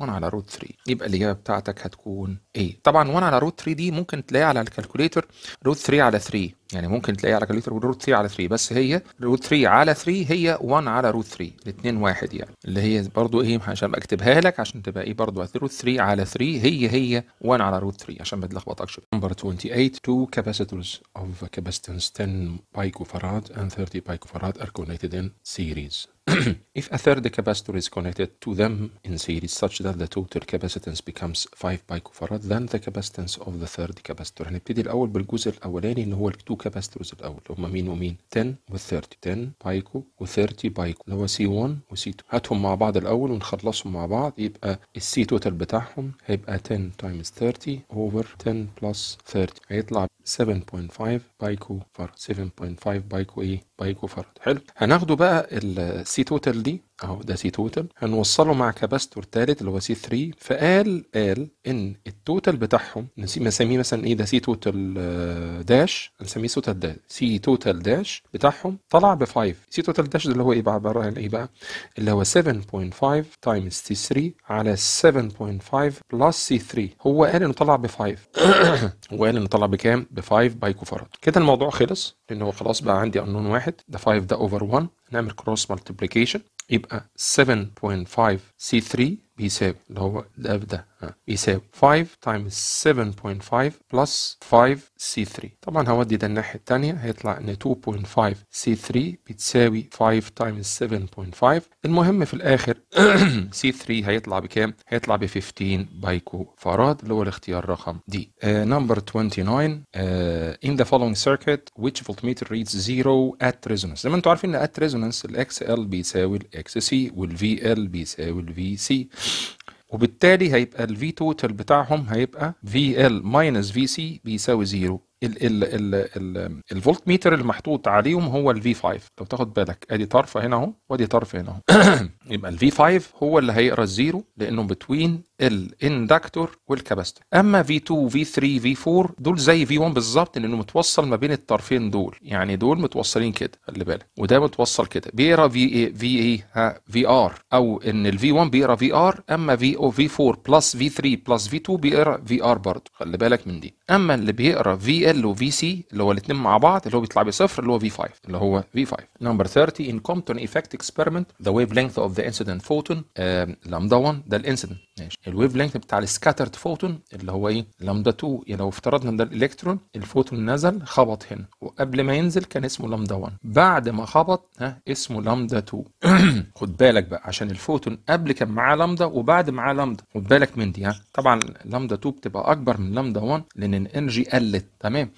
1 على روت 3 يبقى الإجابة بتاعتك هتكون A طبعا 1 على روت 3 دي ممكن تلاقيها على الكالكوليتر روت 3 على 3 يعني ممكن تلاقيها على كالكوليتر روت 3 على 3 بس هي روت 3 على 3 هي 1 على روت 3 الاثنين واحد يعني اللي هي برضو ايه عشان اكتبها لك عشان تبقى ايه برضو روت 3 على 3 هي هي 1 على روت 3 عشان ما تلخبطكش نمبر 28 two capacitors of capacitance 10 بايكو فاراد and 30 فاراد are connected in series if a third capacitor is connected to them in series such that the total capacitance becomes 5 picofarad then the capacitance of the third capacitor هنبتدي الأول بالجزء الأولاني اللي هو ال 2 capacitors الأول هما مين ومين 10 و 30 10 بايكو و 30 بايكو اللي هو C1 و C2 هاتهم مع بعض الأول ونخلصهم مع بعض يبقى ال C total بتاعهم هيبقى 10 times 30 over 10 plus 30 هيطلع 7.5 بايكو فرد 7.5 بايكو ايه بايكو فرد حلو هناخده بقى السي توتال دي اهو ده سي توتال هنوصله مع كاباستور ثالث اللي هو سي 3 فقال قال ان التوتال بتاعهم نسميه مثلا ايه ده سي توتال آه، داش هنسميه سي توتال داش سي توتال داش بتاعهم طلع ب 5 سي توتال داش اللي هو ايه بقى عباره عن ايه بقى اللي هو 7.5 تايمز سي 3 على 7.5 بلس سي 3 هو قال انه طلع ب 5 هو قال انه طلع بكام ب 5 بايكو فرد كده الموضوع خلص لان هو خلاص بقى عندي انون واحد ده 5 ده اوفر 1 نعمل كروس مالتيبليكيشن يبقى 7.5 C3 بيساوي اللي هو ده بده يساوي 5 تايمز 7.5 بلس 5 سي 3 طبعا هودي ده الناحية الثانيه هيطلع ان 2.5 سي 3 بتساوي 5 تايمز 7.5 المهم في الاخر سي 3 هيطلع بكام؟ هيطلع ب 15 بايكو فاراد اللي هو الاختيار رقم دي. نمبر uh, 29 uh, in the following circuit which voltmeter reads 0 at resonance زي ما انتم عارفين ان at resonance الاكس ال بيساوي الاكس سي والفي ال بيساوي الفي سي وبالتالي هيبقى الفي توتال بتاعهم هيبقى في ال ماينس في سي بيساوي زيرو ال ال ال ال الفولت ميتر اللي محطوط عليهم هو الفي 5 لو تاخد بالك ادي طرف هنا اهو وادي طرف هنا اهو يبقى الفي 5 هو اللي هيقرا الزيرو لانه بتوين الاندكتور والكباستور اما في 2 في 3 في 4 دول زي في 1 بالظبط لانه متوصل ما بين الطرفين دول يعني دول متوصلين كده خلي بالك وده متوصل كده بيقرا في اي في ها في ار او ان الفي 1 بيقرا في ار اما في او في 4 بلس في 3 بلس في 2 بيقرا في ار برضه خلي بالك من دي اما اللي بيقرا في ال وفي سي اللي هو الاثنين مع بعض اللي هو بيطلع بصفر اللي هو في 5 اللي هو في 5 نمبر 30 ان كومبتون ايفكت اكسبيرمنت ذا ويف لينث اوف ذا انسيدنت فوتون لامدا 1 ده الانسيدنت ماشي الويف لينث بتاع السكاترد فوتون اللي هو ايه لامدا 2 يعني لو افترضنا ان ده الالكترون الفوتون نزل خبط هنا وقبل ما ينزل كان اسمه لامدا 1 بعد ما خبط ها اسمه لامدا 2 خد بالك بقى عشان الفوتون قبل كان معاه لامدا وبعد معاه لامدا خد بالك من دي ها طبعا لامدا 2 بتبقى اكبر من لامدا 1 لان الانرجي قلت تمام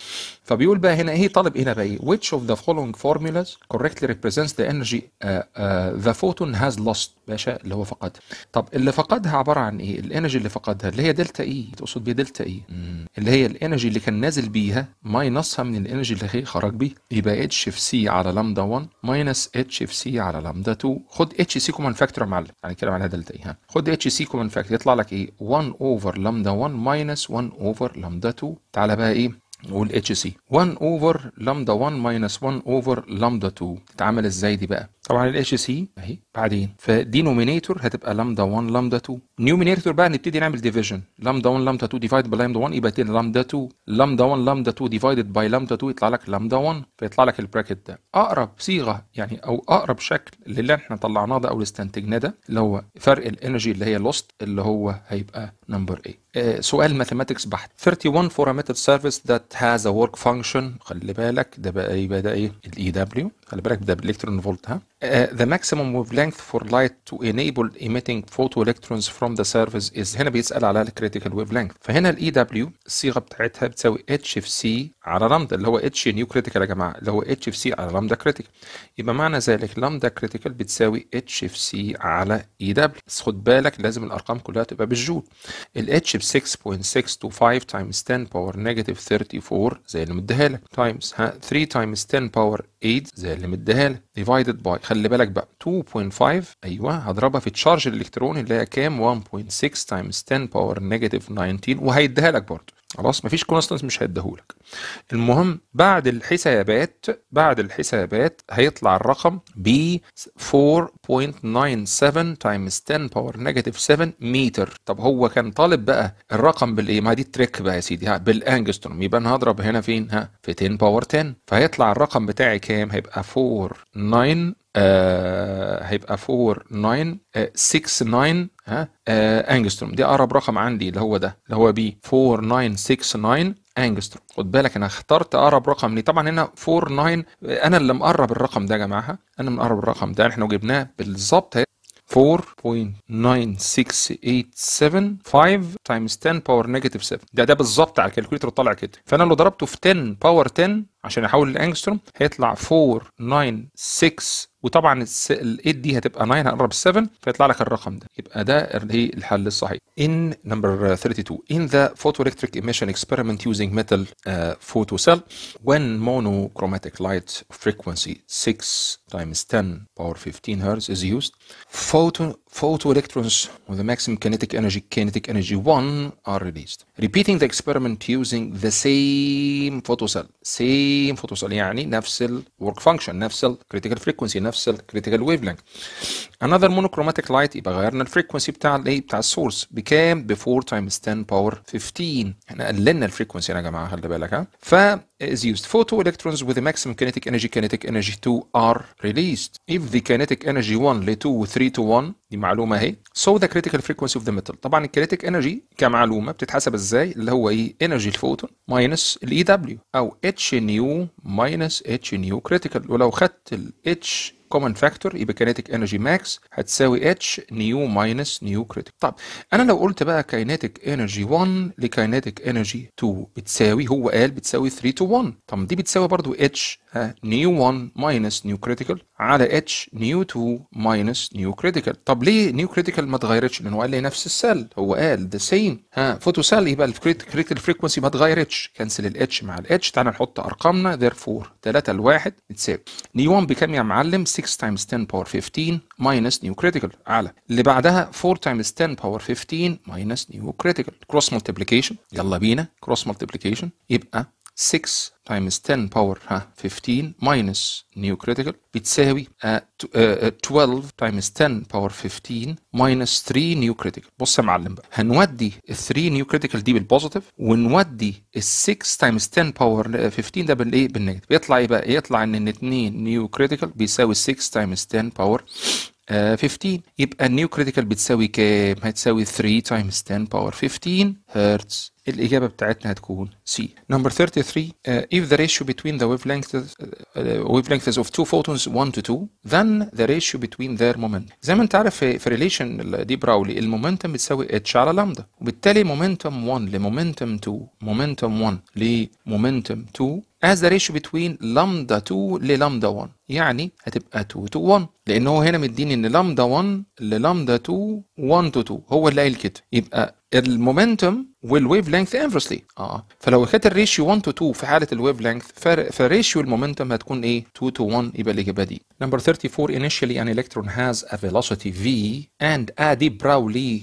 فبيقول بقى هنا ايه طالب هنا بقى ايه which of the following formulas correctly represents the energy uh, uh, the photon has lost باشا اللي هو فقدها طب اللي فقدها عباره عن ايه الانرجي اللي فقدها اللي هي دلتا اي e، تقصد بيها دلتا اي e. اللي هي الانرجي اللي كان نازل بيها ماينصها من الانرجي اللي هي خرج بيها يبقى اتش في سي على لامدا 1 ماينس اتش في سي على لامدا 2 خد اتش سي كومن فاكتور يا معلم هنتكلم معناها دلتا اي e، ها خد اتش سي كومن فاكتور يطلع لك ايه 1 اوفر لامدا 1 ماينس 1 اوفر لامدا 2 تعالى بقى ايه نقول اتش سي 1 اوفر لامدا 1 ماينس 1 اوفر لامدا 2 تتعامل ازاي دي بقى طبعا الاتش سي اهي بعدين فدي نومينيتور هتبقى لامدا 1 لامدا 2 نيومينيتور بقى نبتدي نعمل ديفيجن لامدا 1 لامدا 2 ديفايد باي لامدا 1 يبقى لامدا 2 لامدا 1 لامدا 2 ديفايدد باي لامدا 2 يطلع لك لامدا 1 فيطلع لك البراكت ده اقرب صيغه يعني او اقرب شكل للي احنا طلعناه ده او اللي استنتجناه ده اللي هو فرق الانرجي اللي هي لوست اللي هو هيبقى نمبر 8 آه، سؤال ماثيماتكس بحت 31 فور ا method سيرفيس ذات هاز ورك فانكشن خلي بالك ده بقى يبقى ده ايه الاي دبليو e خلي بالك ده بالالكترون فولت ها Uh, the maximum wavelength for light to enable emitting photoelectrons from the surface is هنا بيسأل على الكريتيكال wavelength فهنا الـ EW الصيغة بتاعتها بتساوي سي على لامدا اللي هو H نيو كريتيكال يا جماعة اللي هو سي على لامدا كريتيكال يبقى معنى ذلك لامدا كريتيكال بتساوي سي على EW بس خد بالك لازم الأرقام كلها تبقى بالجول الـ H ب 6.625 times 10 باور negative 34 زي اللي مديها لك times 3 times 10 باور 8 زي اللي مديها لك divided by خلي بالك بقى 2.5 ايوه هضربها في تشارج الالكترون اللي هي كام 1.6 تايمز 10 باور نيجاتيف 19 وهيديها لك برضه خلاص مفيش كونستنت مش هيديهولك المهم بعد الحسابات بعد الحسابات هيطلع الرقم ب 4.97 تايمز 10 باور نيجاتيف 7 متر طب هو كان طالب بقى الرقم بالايه ما دي التريك بقى يا سيدي ها بالانجستروم يبقى انا هضرب هنا فين ها في 10 باور 10 فهيطلع الرقم بتاعي كام هيبقى 49 آه هيبقى 4 9 آه 6 9 ها آه انجستروم دي اقرب رقم عندي اللي هو ده اللي هو بي 4969 انجستروم خد بالك انا اخترت اقرب رقم ليه طبعا هنا 49 انا اللي مقرب الرقم ده يا جماعه انا مقرب الرقم ده احنا لو جبناه بالظبط 4.96875 تايمز 10 باور نيجاتيف 7 ده ده بالظبط على الكالكوليتر طالع كده فانا لو ضربته في 10 باور 10 عشان احول الانجستروم هيطلع 6 وطبعا ال 8 دي هتبقى 9 هنقرب ال 7 فيطلع لك الرقم ده يبقى ده هي الحل الصحيح ان نمبر 32 in the photoelectric emission experiment using metal uh, photocell when monochromatic light frequency 6 times 10 power 15 hertz is used photo photoelectrons with the maximum kinetic energy kinetic energy 1 are released repeating the experiment using the same photocell same photocell يعني نفس الورك فانكشن نفس الكريتيكال فريكونسي نفس نفس الكريتيكال ويف لينك انذر مونوكروماتيك لايت يبقى غيرنا الفريكونسي بتاع الايه بتاع السورس بكام ب 4 تايمز 10 باور 15 احنا قللنا الفريكونسي يا جماعه خلي بالك ها ف is used photo electrons with the maximum kinetic energy kinetic energy 2 are released if the kinetic energy 1 ل 2 و 3 to 1 دي معلومه اهي so the critical frequency of the metal طبعا الكينيتيك انرجي كمعلومه بتتحسب ازاي اللي هو ايه انرجي الفوتون ماينس الاي دبليو او اتش نيو ماينس اتش نيو كريتيكال ولو خدت الاتش كومن فاكتور يبقى كينيتيك انرجي ماكس هتساوي اتش نيو ماينس نيو كريتيك طب انا لو قلت بقى كينيتيك انرجي 1 لكينيتيك انرجي 2 بتساوي هو قال بتساوي 3 تو 1 طب دي بتساوي برضو اتش نيو 1 ماينس نيو كريتيكال على اتش نيو 2 ماينس نيو كريتيكال طب ليه نيو كريتيكال ما اتغيرتش لانه قال لي نفس السيل هو قال ذا سيم ها فوتو سيل يبقى الكريتيكال فريكونسي ما اتغيرتش كنسل الاتش مع الاتش تعالى نحط ارقامنا فور 3 ل 1 بتساوي نيو 1 بكام يا معلم 6 6 تايمز 10 باور 15 ماينس نيو كريتيكال اعلى اللي بعدها 4 تايمز 10 باور 15 ماينس نيو كريتيكال كروس ملتبليكيشن يلا بينا كروس ملتبليكيشن يبقى 6 times 10 power 15 minus new critical بتساوي uh, to, uh, 12 times 10 power 15 minus 3 new critical بص يا معلم بقى هنودي ال 3 new critical دي بالبوزيتيف ونودي ال 6 times 10 power 15 ده بالايه بالنيجاتيف يطلع ايه بقى يطلع ان 2 new critical بيساوي 6 times 10 power 15 آه، يبقى النيو كريتيكال بتساوي كام هتساوي 3 تايمز 10 باور 15 هرتز الإجابة بتاعتنا هتكون سي. نمبر 33 uh, if the ratio between the wavelengths uh, آه، wavelengths of two photons 1 to 2 then the ratio between their moment زي ما أنت عارف في, في ريليشن دي براولي المومنتم بتساوي اتش على لامدا وبالتالي مومنتم 1 لمومنتم 2 مومنتم 1 لمومنتم 2 as the ratio between lambda 2 للامدا 1 يعني هتبقى 2 to 1 لان هو هنا مديني ان لامدا 1 للامدا 2 1 تو 2 هو اللي قايل كده يبقى المومنتوم والويف لينث انفرسلي اه فلو خدت الريشيو 1 تو 2 في حاله الويف لينث فريشيو المومنتوم هتكون ايه 2 تو 1 يبقى الاجابه دي نمبر 34 initially an electron has a velocity v and a دي براولي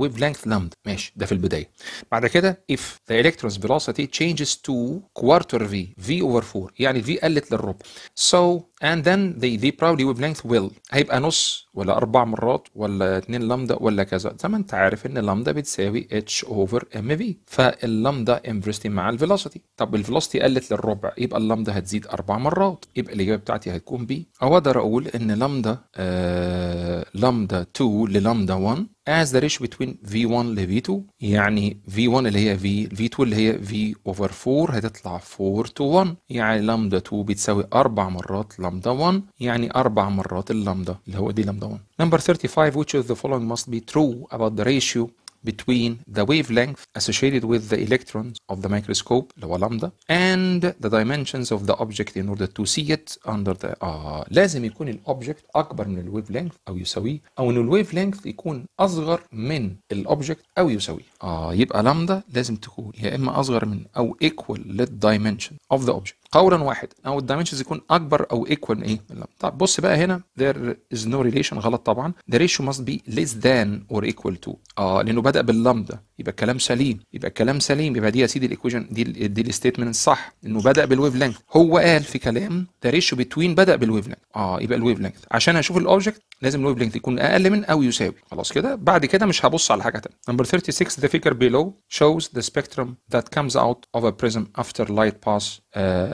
ويف لينث wavelength ماشي ده في البدايه بعد كده if the electron's velocity changes to quarter v v over 4 يعني v قلت للربع so and then the براولي ويف wavelength with will هيبقى نص ولا أربع مرات ولا اتنين لامدا ولا كذا زي ما أنت عارف إن لامدا بتساوي h over mv فاللامدا انفرستي مع الفيلوسيتي طب الفيلوسيتي قلت للربع يبقى اللامدا هتزيد أربع مرات يبقى الإجابة بتاعتي هتكون بي أو أقدر أقول إن لامدا آه لامدا 2 للامدا 1 as the ratio between V1 ل V2 يعني V1 اللي هي V V2 اللي هي V over 4 هتطلع 4 to 1 يعني لامدا 2 بتساوي 4 مرات لامدا 1 يعني 4 مرات اللامدا اللي هو دي لامدا 1 number 35 which of the following must be true about the ratio between the wavelength associated with the electrons of the microscope, اللي هو لامدا, and the dimensions of the object in order to see it under the آه لازم يكون الاوبجكت اكبر من الwavelength او يساويه او ان الwavelength يكون اصغر من الاوبجكت او يساويه. آه يبقى لامدا لازم تكون يا اما اصغر من او equal للdimension of the object قولا واحد او الدايمنشنز يكون اكبر او ايكوال من ايه من اللمب طب بص بقى هنا ذير از نو ريليشن غلط طبعا ذا ريشيو ماست بي ليس ذان اور ايكوال تو اه لانه بدا باللمدا يبقى الكلام سليم يبقى الكلام سليم يبقى دي يا سيدي الايكويشن دي دي الستيتمنت الصح انه بدا بالويف لينث هو قال في كلام ذا ريشيو بتوين بدا بالويف لينث اه يبقى الويف لينث عشان اشوف الاوبجكت لازم الويف لينث يكون اقل من او يساوي خلاص كده بعد كده مش هبص على حاجه ثانيه نمبر 36 ذا فيجر بيلو شوز ذا سبيكتروم ذات كامز اوت اوف ا بريزم افتر لايت باس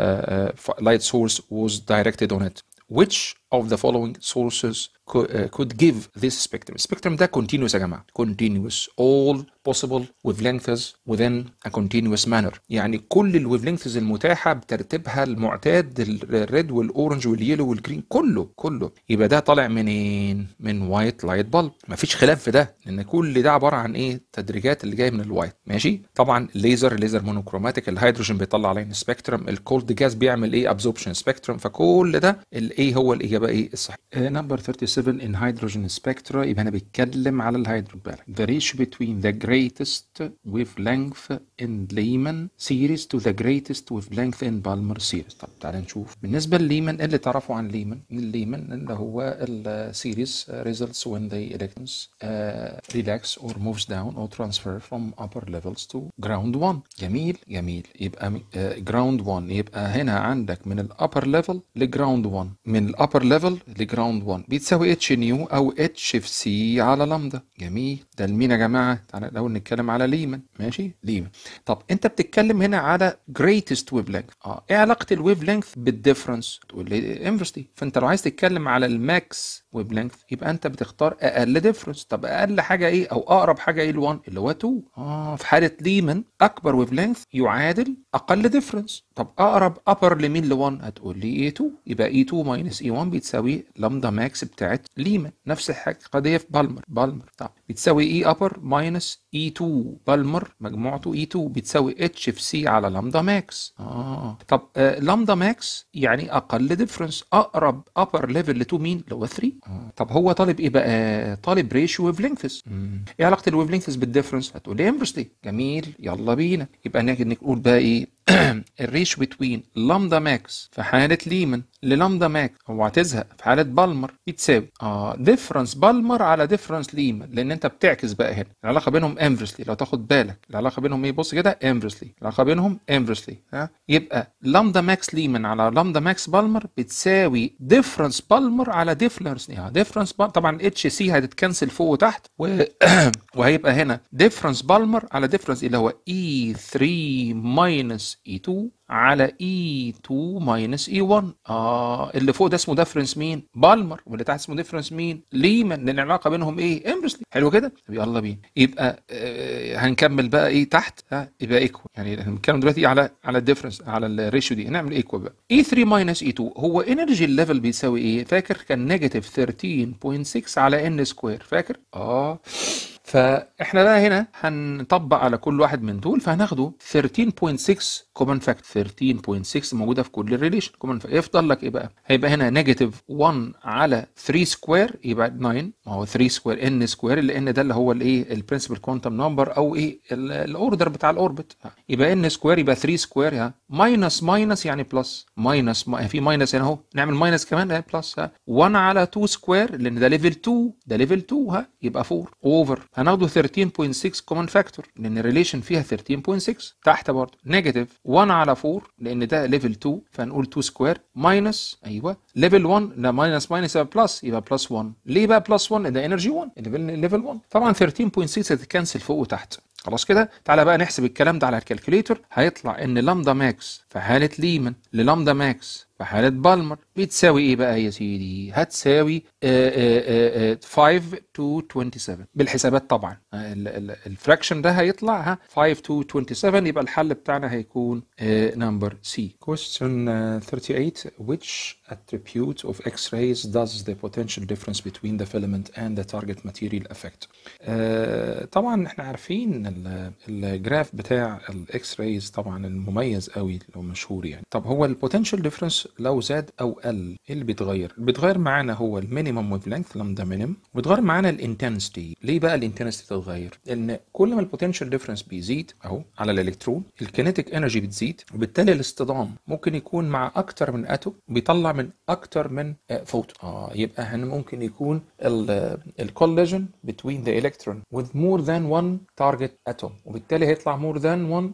Uh, uh, light source was directed on it, which of the following sources could, uh, could give this spectrum. Spectrum ده continuous يا جماعة. Continuous all possible wavelengths within a continuous manner. يعني كل wavelengths المتاحة بترتيبها المعتاد الريد والاورنج واليلو والجرين كله كله. يبقى ده طالع منين؟ من وايت لايت بلب. مفيش خلاف في ده لأن كل ده عبارة عن إيه؟ تدريجات اللي جاية من الوايت. ماشي؟ طبعا الليزر ليزر مونوكروماتيك الهيدروجين بيطلع علينا سبيكترم الكولد جاز بيعمل إيه؟ absorption سبيكترم فكل ده الإيه هو الإيه الاجابه ايه الصحيحه نمبر 37 in hydrogen spectra يبقى انا بتكلم على الهيدروجين بالك the ratio between the greatest wavelength in Lehman series to the greatest wavelength in Balmer series طب تعالى نشوف بالنسبه لليمن اللي تعرفوا عن ليمن الليمن اللي هو السيريز results when the electrons uh, relax or moves down or transfer from upper levels to ground 1 جميل جميل يبقى uh, ground 1 يبقى هنا عندك من الابر ليفل لجراوند 1 من الابر ليفل لجراوند 1 بتساوي اتش نيو او اتش في سي على لامدا جميل ده لمين يا جماعه تعالى الاول نتكلم على ليمن ماشي ليمن طب انت بتتكلم هنا على جريتست ويف لينث اه ايه علاقه الويف لينث بالديفرنس تقول لي انفرستي فانت لو عايز تتكلم على الماكس ويف لينث يبقى انت بتختار اقل ديفرنس طب اقل حاجه ايه او اقرب حاجه ايه ل1 اللي هو 2 اه في حاله ليمن اكبر ويف لينث يعادل اقل ديفرنس طب اقرب ابر لمين ل1 هتقول لي اي 2 يبقى اي 2 ماينس اي 1 بتساوي لامدا ماكس بتاعت ليمان نفس الحاجه قضيه في بالمر بالمر طب بتساوي اي ابر ماينس اي 2 بالمر مجموعته اي e 2 بتساوي اتش في سي على لامدا ماكس اه طب آه لامدا ماكس يعني اقل ديفرنس اقرب ابر ليفل لتو مين اللي هو 3 آه. طب هو طالب ايه بقى آه، طالب ريشيو ويف لينكس ايه علاقه الويف لينكس بالديفرنس هتقول لي امبرستي جميل يلا بينا يبقى نقول بقى ايه الريش بتوين لامدا ماكس في حالة ليمن للامدا ماكس اوعى تزهق في حالة بالمر يتساوي اه ديفرنس بالمر على ديفرنس ليمن لان انت بتعكس بقى هنا العلاقة بينهم انفرسلي لو تاخد بالك العلاقة بينهم ايه بص كده انفرسلي العلاقة بينهم انفرسلي ها يبقى لامدا ماكس ليمن على لامدا ماكس بالمر بتساوي ديفرنس بالمر على ديفرنس ليمن ديفرنس طبعا اتش سي هتتكنسل فوق وتحت و... وهيبقى هنا ديفرنس بالمر على ديفرنس اللي هو اي 3 ماينس اي e E2 على E2 minus E1 آه اللي فوق ده اسمه ديفرنس مين؟ بالمر واللي تحت اسمه ديفرنس مين؟ ليمان لأن العلاقة بينهم إيه؟ إمبرسلي حلو كده؟ طب يلا بينا يبقى آه هنكمل بقى إيه تحت آه يبقى إيكوال يعني هنتكلم دلوقتي على على الديفرنس على الريشيو دي هنعمل إيكوال بقى E3 minus E2 هو إنرجي الليفل بيساوي إيه؟ فاكر كان نيجاتيف 13.6 على N سكوير فاكر؟ آه فاحنا بقى هنا هنطبق على كل واحد من دول فهناخده 13.6 كومن فاكتور 13.6 موجوده في كل الريليشن كومن يفضل لك ايه بقى؟ هيبقى هنا نيجاتيف 1 على 3 سكوير يبقى 9 ما هو 3 سكوير ان سكوير اللي ان ده اللي هو الايه البرنسبل كوانتم نمبر او ايه الاوردر بتاع الاوربت يبقى ان سكوير يبقى 3 سكوير ها ماينس ماينس يعني بلس ماينس في ماينس هنا اهو نعمل ماينس كمان بلس ها 1 على 2 سكوير لان ده ليفل 2 ده ليفل 2 ها يبقى 4 اوفر هناخده 13.6 كومن فاكتور لان الريليشن فيها 13.6 تحت برضه نيجاتيف 1 على 4 لان ده ليفل 2 فهنقول 2 سكوير ماينس ايوه ليفل 1 لا ماينس ماينس يبقى بلس يبقى بلس 1 ليه بقى بلس 1 ده انرجي 1 ليفل 1 طبعا 13.6 هتتكنسل فوق وتحت خلاص كده تعالى بقى نحسب الكلام ده على الكالكوليتر هيطلع ان لامدا ماكس فهاله ليمن للامدا ماكس حالة بالمر بتساوي ايه بقى يا سيدي هتساوي 5 آه، آه، آه، to 27 بالحسابات طبعا الفراكشن ده هيطلع 5 to 27 يبقى الحل بتاعنا هيكون نمبر سي question 38 which attribute of X-rays does the potential difference between the filament and the target material affect. Uh, طبعا احنا عارفين الجراف بتاع الاكس rays طبعا المميز قوي لو مشهور يعني. طب هو البوتنشال ديفرنس لو زاد او قل ايه اللي بيتغير؟ اللي بيتغير معانا هو المينيمم ويف لينث لامدا مينيمم وبيتغير معانا الانتنستي. ليه بقى الانتنستي تتغير؟ ان كل ما البوتنشال ديفرنس بيزيد اهو على الالكترون الكينيتيك انرجي بتزيد وبالتالي الاصطدام ممكن يكون مع اكتر من اتوم بيطلع من اكتر من آه، فوتون اه يبقى هن ممكن يكون الكوليجن بتوين ذا الكترون وذ مور ذان وان تارجت اتوم وبالتالي هيطلع مور ذان وان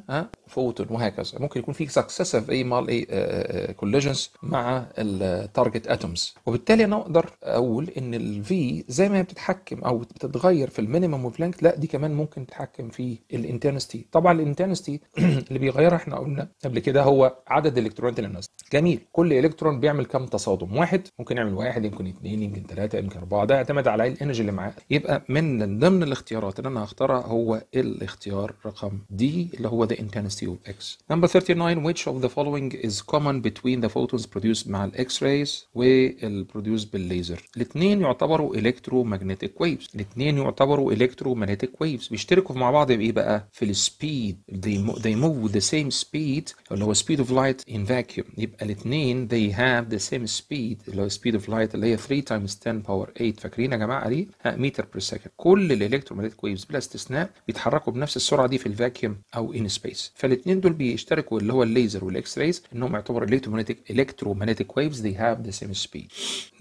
فوتون وهكذا ممكن يكون في سكسيسيف اي مال اي كولجنز مع التارجت اتومز آه، وبالتالي انا اقدر اقول ان الفي زي ما هي بتتحكم او بتتغير في المينيمم اوف لينك لا دي كمان ممكن تتحكم في الانتنستي طبعا الانتنستي اللي بيغيرها احنا قلنا قبل كده هو عدد الالكترونات اللي بنزل جميل كل الكترون بيعمل كم تصادم واحد ممكن يعمل واحد يمكن اثنين يمكن ثلاثه يمكن اربعه ده يعتمد على الانرجي اللي معاه يبقى من ضمن الاختيارات اللي انا هختارها هو الاختيار رقم دي اللي هو the intensity of X number 39 which of the following is common between the photons produced مع الاكس rays والبرودوس بالليزر الاثنين يعتبروا electromagnetic waves الاثنين يعتبروا electromagnetic waves بيشتركوا مع بعض بايه بقى في السبيد they, they move سيم the same speed اللي هو speed of light in vacuum يبقى الاثنين they have the same speed اللي هو speed of light اللي هي 3 times 10 power 8 فاكرين يا جماعه دي متر بير سكند كل الالكترومagnetic ويفز بلا استثناء بيتحركوا بنفس السرعه دي في الفاكيوم او ان سبيس فالاثنين دول بيشتركوا اللي هو الليزر والاكس رايز انهم يعتبر الكترومagnetic electromagnetic waves they have the same speed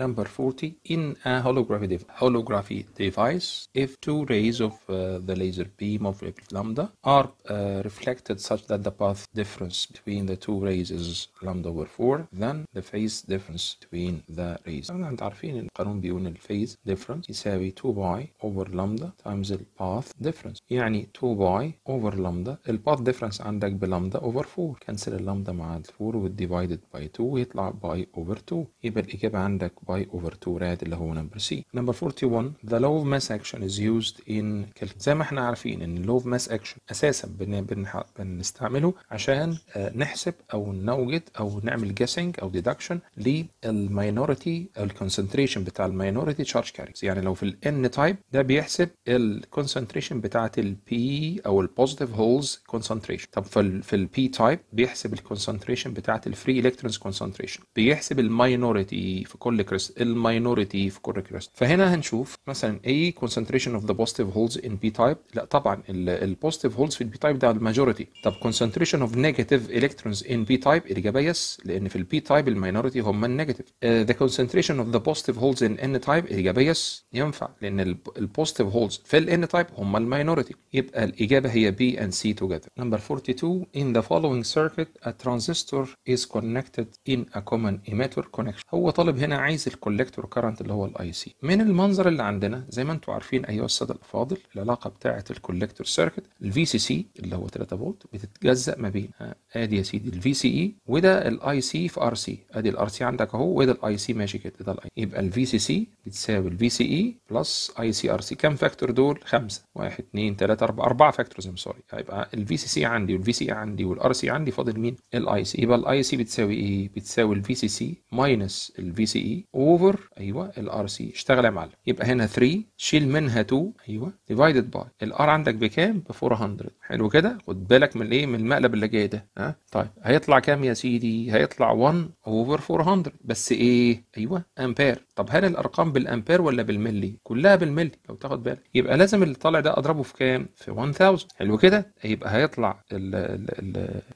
number 40 in a holography device holography device if two rays of uh, the laser beam of lambda are uh, reflected such that the path difference between the two rays is lambda over 4 then the phase difference between the rays طبعا عارفين ان القانون بيقول ان الفيز difference يساوي 2 باي over لامدا times الباث difference يعني 2 باي over لامدا الباث difference عندك بلامدا over 4 كنسل اللامدا مع ال 4 والديفايدد باي 2 ويطلع باي over 2 يبقى الاجابه عندك باي over 2 راد اللي هو نمبر سي نمبر 41 the law of mass action is used in زي ما احنا عارفين ان law of mass action اساسا بن بنستعمله عشان آه، نحسب او نوجد او نعمل جيسنج او ديدكشن للماينورتي او الكونسنتريشن بتاع الماينورتي تشارج كاريرز يعني لو في الان تايب ده بيحسب الكونسنتريشن بتاعه البي او البوزيتيف هولز كونسنتريشن طب في البي تايب بيحسب الكونسنتريشن بتاعه الفري الكترونز كونسنتريشن بيحسب الماينورتي في كل كريست الماينورتي في كل كريست فهنا هنشوف مثلا اي كونسنتريشن اوف ذا بوزيتيف هولز ان بي تايب لا طبعا البوزيتيف هولز في البي تايب ده الماجوريتي طب كونسنتريشن اوف نيجاتيف الكترونز ان بي تايب الاجابه يس لان في البي تايب الماينورتي هم النيجاتيف ذا كونسنتريشن اوف ذا بوزيتيف هولز ان ان تايب الاجابه يس ينفع لان البوزيتيف هولز في الان تايب هم الماينورتي يبقى الاجابه هي بي اند سي توجذر نمبر 42 in the following circuit a transistor is connected in a common emitter connection هو طالب هنا عايز الكولكتور كارنت اللي هو الاي سي من المنظر اللي عندنا زي ما انتم عارفين ايها الساده الافاضل العلاقه بتاعه الكولكتور سيركت الفي سي سي اللي هو 3 فولت بتتجزأ ما بين آه، ادي يا سيدي الفي سي اي e وده الاي سي في ار سي ادي الار سي سي عندك اهو وده الاي سي ماشي كده ده الاي يبقى الفي سي سي بتساوي الفي سي اي بلس اي سي ار سي كام فاكتور دول خمسه 1 2 3 4 4 فاكتورز ام سوري هيبقى الفي سي سي عندي والفي سي اي عندي والار سي عندي فاضل مين الاي سي يبقى الاي سي بتساوي ايه بتساوي الفي سي سي ماينس الفي سي اي اوفر ايوه الار سي اشتغل يا معلم يبقى هنا 3 شيل منها 2 ايوه ديفايدد باي الار عندك بكام ب 400 حلو كده خد بالك من الايه من المقلب اللي جاي ده ها طيب هيطلع كام يا سيدي هيطلع 1 اوفر 400 بس ايه ايوه امبير طب هل الارقام بالامبير ولا بالملي كلها بالملي لو تاخد بالك يبقى لازم اللي طالع ده اضربه في كام في 1000 حلو كده يبقى هيطلع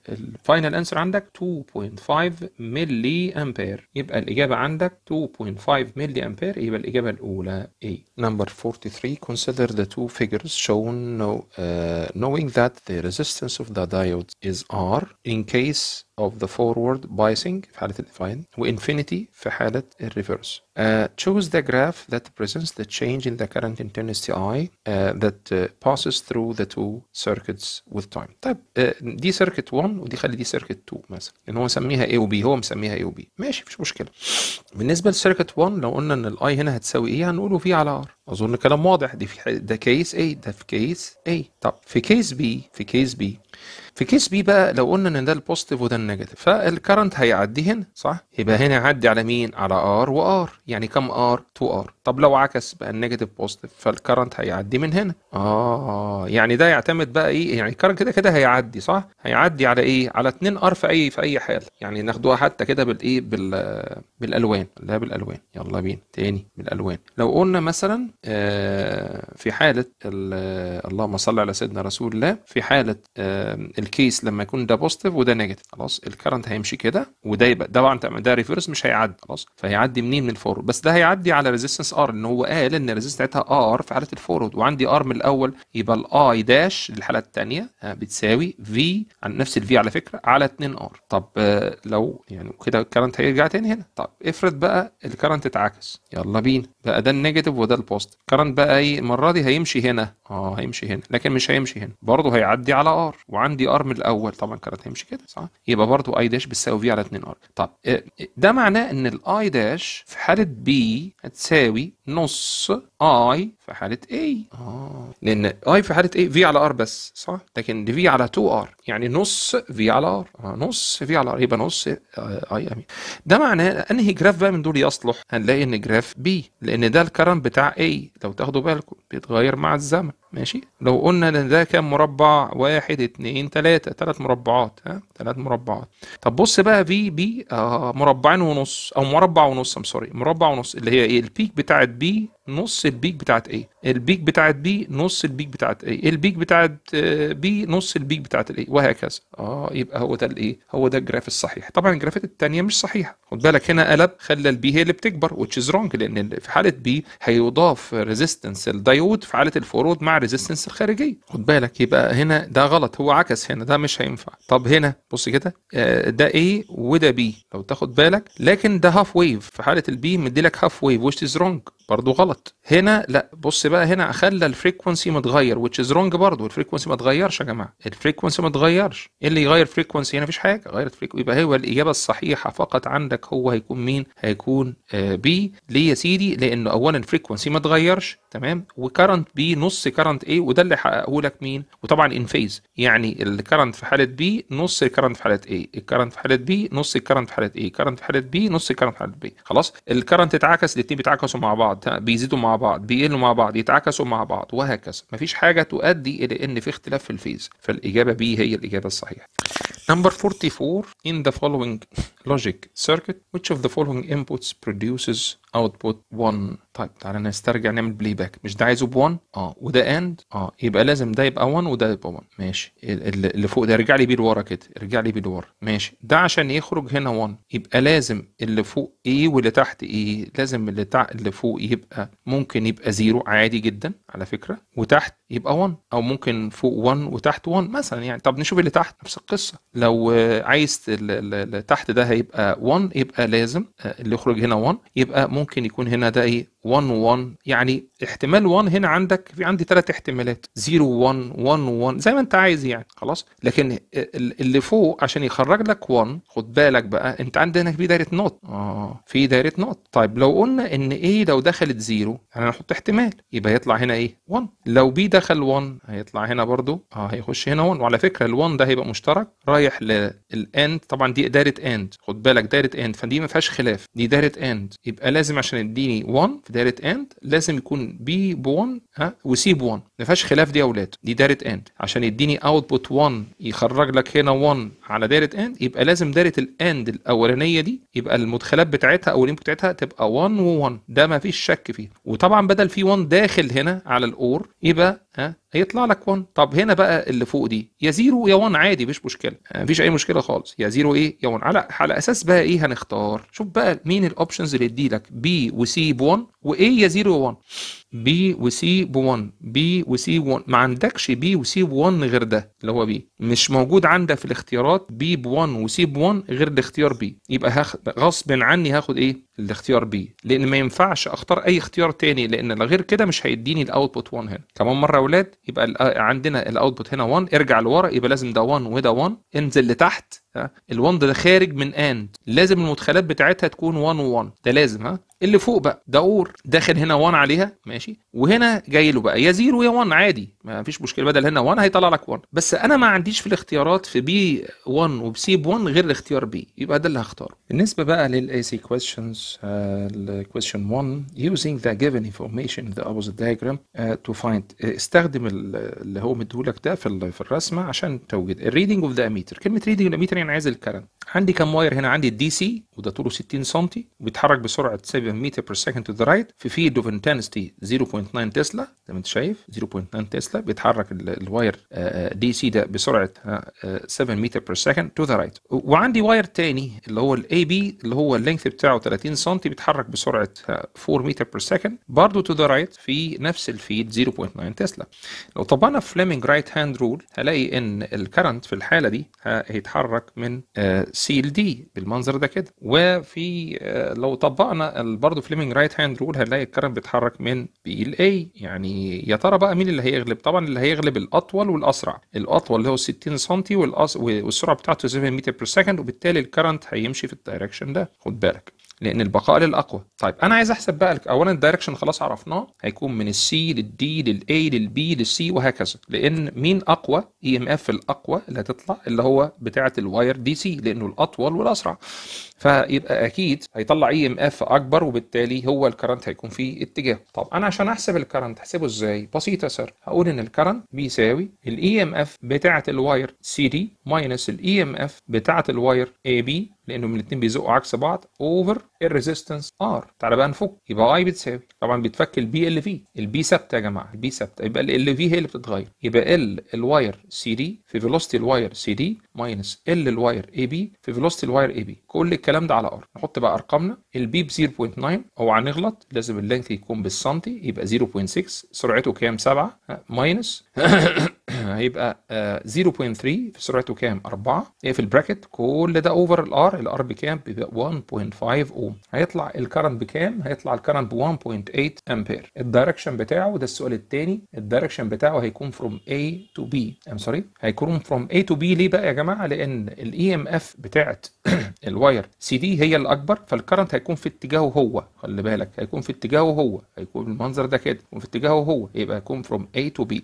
الفاينل انسر عندك 2.5 ملي امبير يبقى الاجابه عندك 2.5 ملي امبير يبقى الاجابه الاولى ايه نمبر 43 consider the two figures shown know, uh, آه، knowing that the resistance of the diode is R in case of the forward biasing في حالة و infinity في حالة الريفرس. Uh, choose the graph that presents the change in the current intensity I uh, that uh, passes through the two circuits with time. طيب uh, دي circuit 1 ودي خلي دي circuit 2 مثلا لأن هو مسميها A و B هو مسميها A و B ماشي مفيش مشكلة. بالنسبة لسيركت 1 لو قلنا إن الأي هنا هتساوي إيه هنقوله V على R. أظن كلام واضح دي في ده كيس A ده في كيس A. طب في كيس B في كيس B في كيس بي بقى لو قلنا ان ده البوزيتيف وده النيجاتيف فالكرنت هيعدي هنا صح يبقى هنا يعدي على مين على ار وار يعني كم ار 2 ار طب لو عكس بقى النيجاتيف بوزيتيف فالكرنت هيعدي من هنا اه يعني ده يعتمد بقى ايه يعني الكرنت كده كده هيعدي صح هيعدي على ايه على 2 ار في اي في اي حال يعني ناخدوها حتى كده بالايه بال بالالوان لا بالالوان يلا بينا تاني بالالوان لو قلنا مثلا آه في حاله اللهم صل على سيدنا رسول الله في حاله آه الكيس لما يكون ده بوزيتيف وده نيجاتيف خلاص الكرنت هيمشي كده وده يبقى طبعا ده ريفرس مش هيعدي خلاص فهيعدي منين من الفورورد بس ده هيعدي على ريزيستنس ار ان هو قال ان الريزيستنس بتاعتها ار في حاله الفورورد وعندي ار من الاول يبقى الاي داش للحاله الثانيه آه، بتساوي في عن نفس الفي على فكره على 2 ار طب آه، لو يعني كده الكرنت هيرجع تاني هنا طب افرض بقى الكرنت اتعكس يلا بينا بقى ده النيجاتيف وده البوست كارنت بقى ايه المره دي هيمشي هنا اه هيمشي هنا لكن مش هيمشي هنا برضه هيعدي على ار وعندي ار من الاول طبعا كانت هيمشي كده صح يبقى برضه اي داش بتساوي في على 2 ار طب آه، ده معناه ان الاي داش في حاله بي هتساوي نص اي في حاله اي اه لان اي في حاله اي في على ار بس صح لكن دي في على 2 ار يعني نص في على ار آه، نص في على ار يبقى نص اي امين ده معناه انهي جراف بقى من دول يصلح هنلاقي ان جراف بي لان ده الكرم بتاع اي لو تاخدوا بالكم بيتغير مع الزمن ماشي لو قلنا ان ده كام مربع واحد اتنين تلاتة تلات مربعات ها تلات مربعات طب بص بقى في بي آه مربعين ونص او مربع ونص ام سوري مربع ونص اللي هي ايه البيك بتاعت بي نص البيك بتاعت ايه البيك بتاعت بي نص البيك بتاعت ايه البيك بتاعت بي آه، نص البيك بتاعت الايه وهكذا اه يبقى هو ده الايه هو ده الجراف الصحيح طبعا الجرافات الثانيه مش صحيحه خد بالك هنا قلب خلى البي هي اللي بتكبر وتش is لان في حاله بي هيضاف ريزيستنس الدايود في حاله الفورود مع ريزيستنس الخارجيه خد بالك يبقى هنا ده غلط هو عكس هنا ده مش هينفع طب هنا بص كده آه، ده ايه وده بي لو تاخد بالك لكن ده هاف ويف في حاله البي مدي لك هاف ويف وش از رونج برضه غلط هنا لا بص بقى هنا خلى الفريكونسي متغير which is wrong برضه الفريكونسي ما اتغيرش يا جماعه الفريكونسي ما اتغيرش ايه اللي يغير فريكونسي هنا مفيش حاجه غيرت فريكونسي يبقى هو الاجابه الصحيحه فقط عندك هو هيكون مين هيكون آه بي ليه يا سيدي لانه اولا الفريكونسي ما اتغيرش تمام وكرنت بي نص كرنت ايه وده اللي حققه لك مين وطبعا ان فيز يعني الكرنت في حاله بي نص الكرنت في حاله ايه الكرنت في حاله بي نص الكرنت في حاله ايه الكرنت في حاله بي نص الكرنت في حاله بي خلاص الكرنت اتعكس الاثنين بيتعكسوا مع بعض بيزيدوا مع بعض بيقلوا مع بعض يتعكسوا مع بعض وهكذا مفيش حاجة تؤدي إلى إن في اختلاف في الفيز فالإجابة بي هي الإجابة الصحيحة نمبر 44 in the following logic circuit which of the following inputs produces output 1 طيب تعالى نسترجع نعمل بلاي باك مش ده عايزه ب 1 اه وده اند اه يبقى لازم ده يبقى 1 وده يبقى 1 ماشي اللي فوق ده ارجع لي بيه لورا كده ارجع لي بيه لورا ماشي ده عشان يخرج هنا 1 يبقى لازم اللي فوق ايه واللي تحت ايه لازم اللي, تحت اللي فوق يبقى ممكن يبقى 0 عادي جدا على فكره وتحت يبقى 1 او ممكن فوق 1 وتحت 1 مثلا يعني طب نشوف اللي تحت نفس القصه لو عايز اللي تحت ده هيبقى 1 يبقى لازم آه، اللي يخرج هنا 1 يبقى ممكن يكون هنا ده ايه 1 1 يعني احتمال 1 هنا عندك في عندي ثلاث احتمالات 0 1 1 1 زي ما انت عايز يعني خلاص لكن اللي فوق عشان يخرج لك 1 خد بالك بقى انت عندك في دايره نوت اه في دايره نوت طيب لو قلنا ان ايه لو دخلت 0 انا يعني هنحط احتمال يبقى هيطلع هنا ايه 1 لو بي دخل 1 هيطلع هنا برضو اه هيخش هنا 1 وعلى فكره ال1 ده هيبقى مشترك رايح للاند طبعا دي دايره اند خد بالك دايره اند فدي ما فيهاش خلاف دي دايره اند يبقى لازم عشان يديني 1 دايره اند لازم يكون بي ب1 ها وسي ب1 ما فيهاش خلاف دي يا اولاد دي دايره اند عشان يديني اوتبوت 1 يخرج لك هنا 1 على دايره اند يبقى لازم دايره الاند الاولانيه دي يبقى المدخلات بتاعتها او الانبوت بتاعتها تبقى 1 و1 ده ما فيش شك فيه وطبعا بدل في 1 داخل هنا على الاور يبقى ها هيطلع لك 1 طب هنا بقى اللي فوق دي يا زيرو يا 1 عادي مفيش مشكله مفيش اي مشكله خالص يا زيرو ايه يا 1 على على اساس بقى ايه هنختار شوف بقى مين الاوبشنز اللي يديلك بي وسي ب 1 وايه يا زيرو يا 1 بي وسي ب1 بي وسي 1 ما عندكش بي وسي 1 غير ده اللي هو بي مش موجود عندك في الاختيارات بي ب1 وسي ب1 غير الاختيار بي يبقى هخ... غصب عني هاخد ايه الاختيار بي لان ما ينفعش اختار اي اختيار تاني لان غير كده مش هيديني الاوتبوت 1 هنا كمان مره يا اولاد يبقى عندنا الاوتبوت هنا 1 ارجع لورا يبقى لازم ده 1 وده 1 انزل لتحت الوند ده خارج من اند لازم المدخلات بتاعتها تكون 1 و1 ده لازم ها اللي فوق بقى ده اور داخل هنا 1 عليها ماشي وهنا جاي له بقى يا 0 يا 1 عادي ما فيش مشكله بدل هنا 1 هيطلع لك 1 بس انا ما عنديش في الاختيارات في بي 1 وبسي 1 غير الاختيار بي يبقى ده اللي هختاره بالنسبه بقى للاي سي كويشنز الكويشن 1 يوزنج ذا جيفن انفورميشن ذا the دايجرام تو فايند استخدم اللي هو مديهولك ده في, في الرسمه عشان توجد الريدنج اوف ذا اميتر كلمه ريدنج يعني الاميتر ثانيا عايز الكرنت عندي كم واير هنا عندي الدي سي وده طوله 60 سم وبيتحرك بسرعه 7 متر بير سكند تو ذا رايت في فيلد اوف انتنستي 0.9 تسلا زي ما انت شايف 0.9 تسلا بيتحرك الواير دي آه، سي آه، ده بسرعه 7 متر بير سكند تو ذا رايت وعندي واير تاني اللي هو الاي بي اللي هو اللينث بتاعه 30 سم بيتحرك بسرعه 4 متر بير سكند برضه تو ذا رايت في نفس الفيد 0.9 تسلا لو طبقنا فليمنج رايت هاند رول هلاقي ان الكرنت في الحاله دي آه، هيتحرك من سي ال دي بالمنظر ده كده وفي آه، لو طبقنا برضه فليمنج رايت هاند رول هنلاقي الكرنت بيتحرك من بي ال اي يعني يا ترى بقى مين اللي هيغلب طبعا اللي هيغلب الاطول والاسرع الاطول اللي هو 60 سم والسرعه بتاعته 7 متر بير سكند وبالتالي الكرنت هيمشي في الدايركشن ده خد بالك لان البقاء للاقوى طيب انا عايز احسب بقى اولا الدايركشن خلاص عرفناه هيكون من السي للدي للاي للبي للسي وهكذا لان مين اقوى اي ام اف الاقوى اللي هتطلع اللي هو بتاعه الواير دي سي لانه الاطول والاسرع فيبقى اكيد هيطلع اي ام اف اكبر وبالتالي هو الكرنت هيكون في اتجاه طب انا عشان احسب الكرنت احسبه ازاي بسيطه سر هقول ان الكرنت بيساوي الاي ام e اف بتاعه الواير سي دي ماينس الاي ام اف بتاعه الواير اي بي لانهم الاثنين بيزقوا عكس بعض اوفر الريزيستنس ار تعالى بقى نفك يبقى اي بتساوي طبعا بيتفك البي ال في البي ثابته يا جماعه البي ثابته يبقى ال ال في هي اللي بتتغير يبقى ال الواير سي دي في فيلوستي الواير سي دي ماينس ال الواير اي بي في فيلوستي الواير اي بي كل الكلام ده على ار نحط بقى ارقامنا البي ب 0.9 اوعى نغلط لازم اللينث يكون بالسنتي يبقى 0.6 سرعته كام 7 ماينس هيبقى 0.3 آه، في سرعته كام 4 هي في البراكت كل ده اوفر الار الار بكام بيبقى 1.5 اوم هيطلع الكرنت بكام هيطلع الكرنت ب 1.8 امبير الدايركشن بتاعه ده السؤال الثاني الدايركشن بتاعه هيكون فروم A تو B ام سوري هيكون فروم A تو B ليه بقى يا جماعه لان الاي ام e اف بتاعت الواير سي دي هي الاكبر فالكرنت هيكون في اتجاهه هو خلي بالك هيكون في اتجاهه هو هيكون المنظر ده كده وفي اتجاهه هو يبقى هيكون فروم A تو B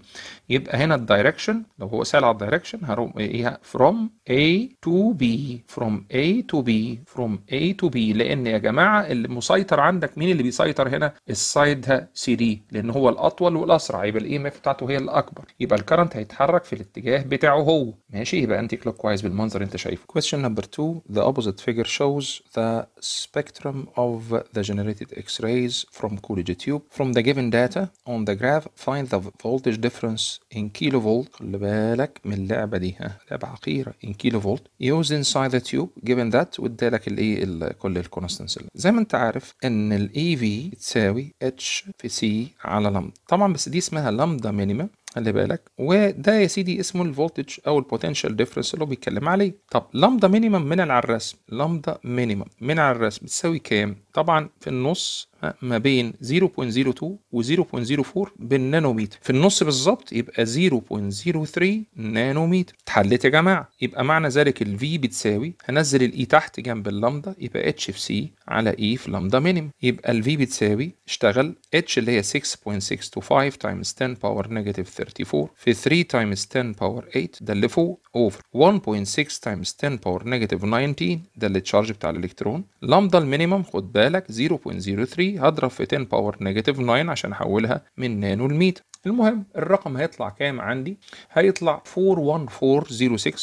يبقى هنا الدايركشن direction لو هو سأل على الدايركشن هروم إيه،, ايه from A to B from A to B from A to B لان يا جماعه المسيطر عندك مين اللي بيسيطر هنا السايد سي دي لان هو الاطول والاسرع يبقى الاي ام e اف بتاعته هي الاكبر يبقى الكرنت هيتحرك في الاتجاه بتاعه هو ماشي يبقى انتي كلوك وايز بالمنظر انت شايفه question number 2 the opposite figure shows the spectrum of the generated x-rays from Coolidge tube from the given data on the graph find the voltage difference in kilovolt خلي بالك من اللعبه دي ها لعبه عقيره ان كيلو فولت يوز انسايد ذا تيوب جيفن ذات وادالك الايه كل الكونستنس زي ما انت عارف ان الاي e في تساوي اتش في سي على لمدا طبعا بس دي اسمها لمدا مينيمم خلي بالك وده يا سيدي اسمه الفولتج او البوتنشال ديفرنس اللي هو بيتكلم عليه طب لامدا مينيمم من على الرسم لامدا مينيمم من على الرسم بتساوي كام طبعا في النص ما بين 0.02 و 0.04 بالنانوميتر في النص بالظبط يبقى 0.03 نانوميتر اتحلت يا جماعه يبقى معنى ذلك ال V بتساوي هنزل الاي e تحت جنب اللامدا يبقى اتش في سي على اي e في لامدا مينيم يبقى ال V بتساوي اشتغل اتش اللي هي 6.625 تايمز 10 باور نيجاتيف 34 في 3 تايمز 10 باور 8 ده اللي فوق اوفر 1.6 تايمز 10 باور نيجاتيف 19 ده اللي تشارج بتاع الالكترون لامدا المينيمم خد بالك 0.03 هضرب في 10 باور نيجاتيف 9 عشان احولها من نانو لميتر المهم الرقم هيطلع كام عندي هيطلع 41406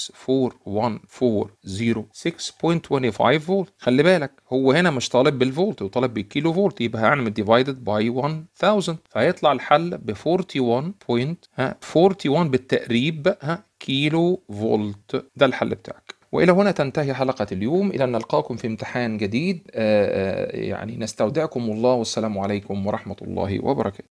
41406.25 فولت خلي بالك هو هنا مش طالب بالفولت هو طالب بالكيلو فولت يبقى هعمل ديفايدد باي 1000 فهيطلع الحل ب 41 41 بالتقريب ها كيلو فولت ده الحل بتاعك والى هنا تنتهي حلقه اليوم الى ان نلقاكم في امتحان جديد آه، آه، يعني نستودعكم الله والسلام عليكم ورحمه الله وبركاته